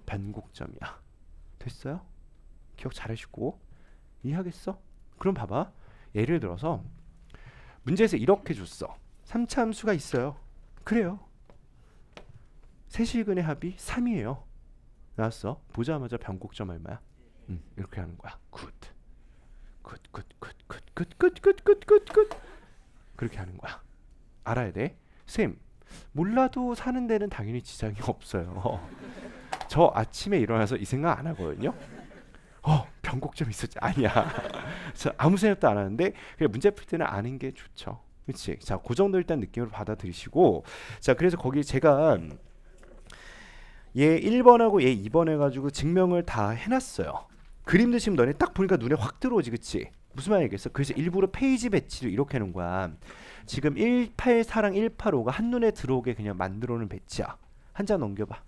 변곡점이야 됐어요? 기억 잘하시고 이해하겠어? 그럼 봐봐. 예를 들어서 문제에서 이렇게 줬어. 3차 함수가 있어요. 그래요. 세실근의 합이 3이에요. 나왔어. 보자마자 변곡점 얼마야? 음, 이렇게 하는 거야. 굿. 굿, 굿, 굿, 굿, 굿, 굿, 굿, 굿, 굿, 굿. 그렇게 하는 거야. 알아야 돼. 쌤, 몰라도 사는 데는 당연히 지장이 없어요. 저 아침에 일어나서 이 생각 안 하거든요. 어, 변곡 점이 있었지. 아니야. 저 아무 생각도 안 하는데 그냥 문제 풀 때는 아는 게 좋죠. 그렇지? 자, 그 정도 일단 느낌으로 받아들이시고 자, 그래서 거기 제가 얘 1번하고 얘 2번 해가지고 증명을 다 해놨어요. 그림도 지금 너네 딱 보니까 눈에 확 들어오지, 그치? 무슨 말이겠어? 그래서 일부러 페이지 배치를 이렇게 해놓은 거야. 지금 184랑 185가 한눈에 들어오게 그냥 만들어 놓은 배치야. 한 장 넘겨봐.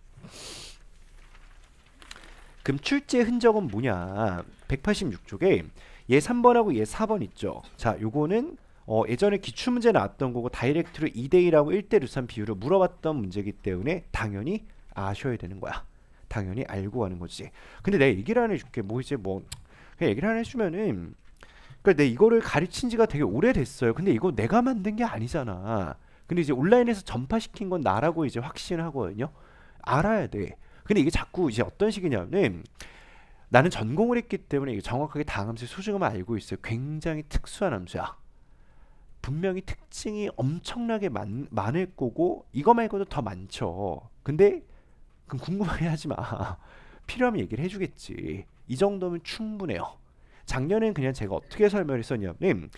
그럼 출제 흔적은 뭐냐? 186쪽에 얘 3번하고 얘 4번 있죠. 자, 요거는 어, 예전에 기출문제 나왔던 거고 다이렉트로 2대1하고 1대6산 비율을 물어봤던 문제이기 때문에 당연히 아셔야 되는 거야. 당연히 알고 가는 거지. 근데 내가 얘기를 안 해줄게. 뭐 이제 뭐 그냥 얘기를 안 해주면은 그러니까 내가 이거를 가르친 지가 되게 오래됐어요. 근데 이거 내가 만든 게 아니잖아. 근데 이제 온라인에서 전파시킨 건 나라고 이제 확신하거든요. 알아야 돼. 근데 이게 자꾸 이제 어떤 식이냐면 나는 전공을 했기 때문에 정확하게 다함수의 소중함을 알고 있어요. 굉장히 특수한 함수야. 분명히 특징이 엄청나게 많, 많을 거고 이거 말고도 더 많죠. 근데 그럼 궁금해 하 하지 마. 필요하면 얘기를 해주겠지. 이 정도면 충분해요. 작년엔 그냥 제가 어떻게 설명을 했었냐면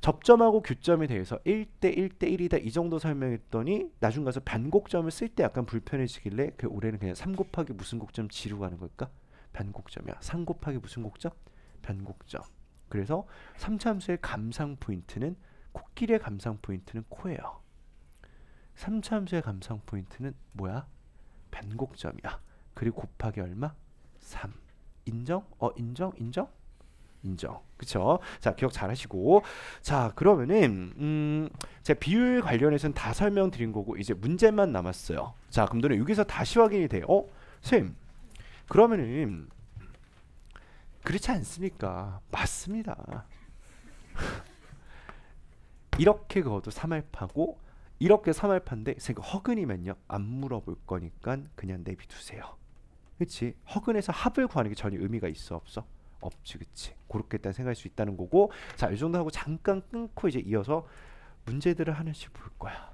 접점하고 규점에 대해서 1대 1대 1이다 이 정도 설명했더니 나중 가서 반곡점을 쓸 때 약간 불편해지길래 그 올해는 그냥 3 곱하기 무슨 곡점 지루고 하는 걸까? 반곡점이야. 3 곱하기 무슨 곡점? 반곡점. 그래서 삼참수의 감상 포인트는 코끼리의 감상 포인트는 코예요. 삼참수의 감상 포인트는 뭐야? 반곡점이야. 그리고 곱하기 얼마? 3. 인정? 어 인정? 인정? 인정. 그쵸? 자, 기억 잘 하시고. 자, 그러면은, 음, 제 비율 관련해서는 다 설명드린 거고, 이제 문제만 남았어요. 자, 그럼 여기서 다시 확인이 돼요. 어? 쌤, 그러면은, 그렇지 않습니까? 맞습니다. 이렇게 그어도 3알파고, 이렇게 3알파인데, 쌤, 허근이면요? 안 물어볼 거니까 그냥 내비두세요. 그치? 허근에서 합을 구하는 게 전혀 의미가 있어 없어? 없지 그치 그렇게 일단 생각할 수 있다는 거고 자 이 정도 하고 잠깐 끊고 이제 이어서 문제들을 하나씩 볼 거야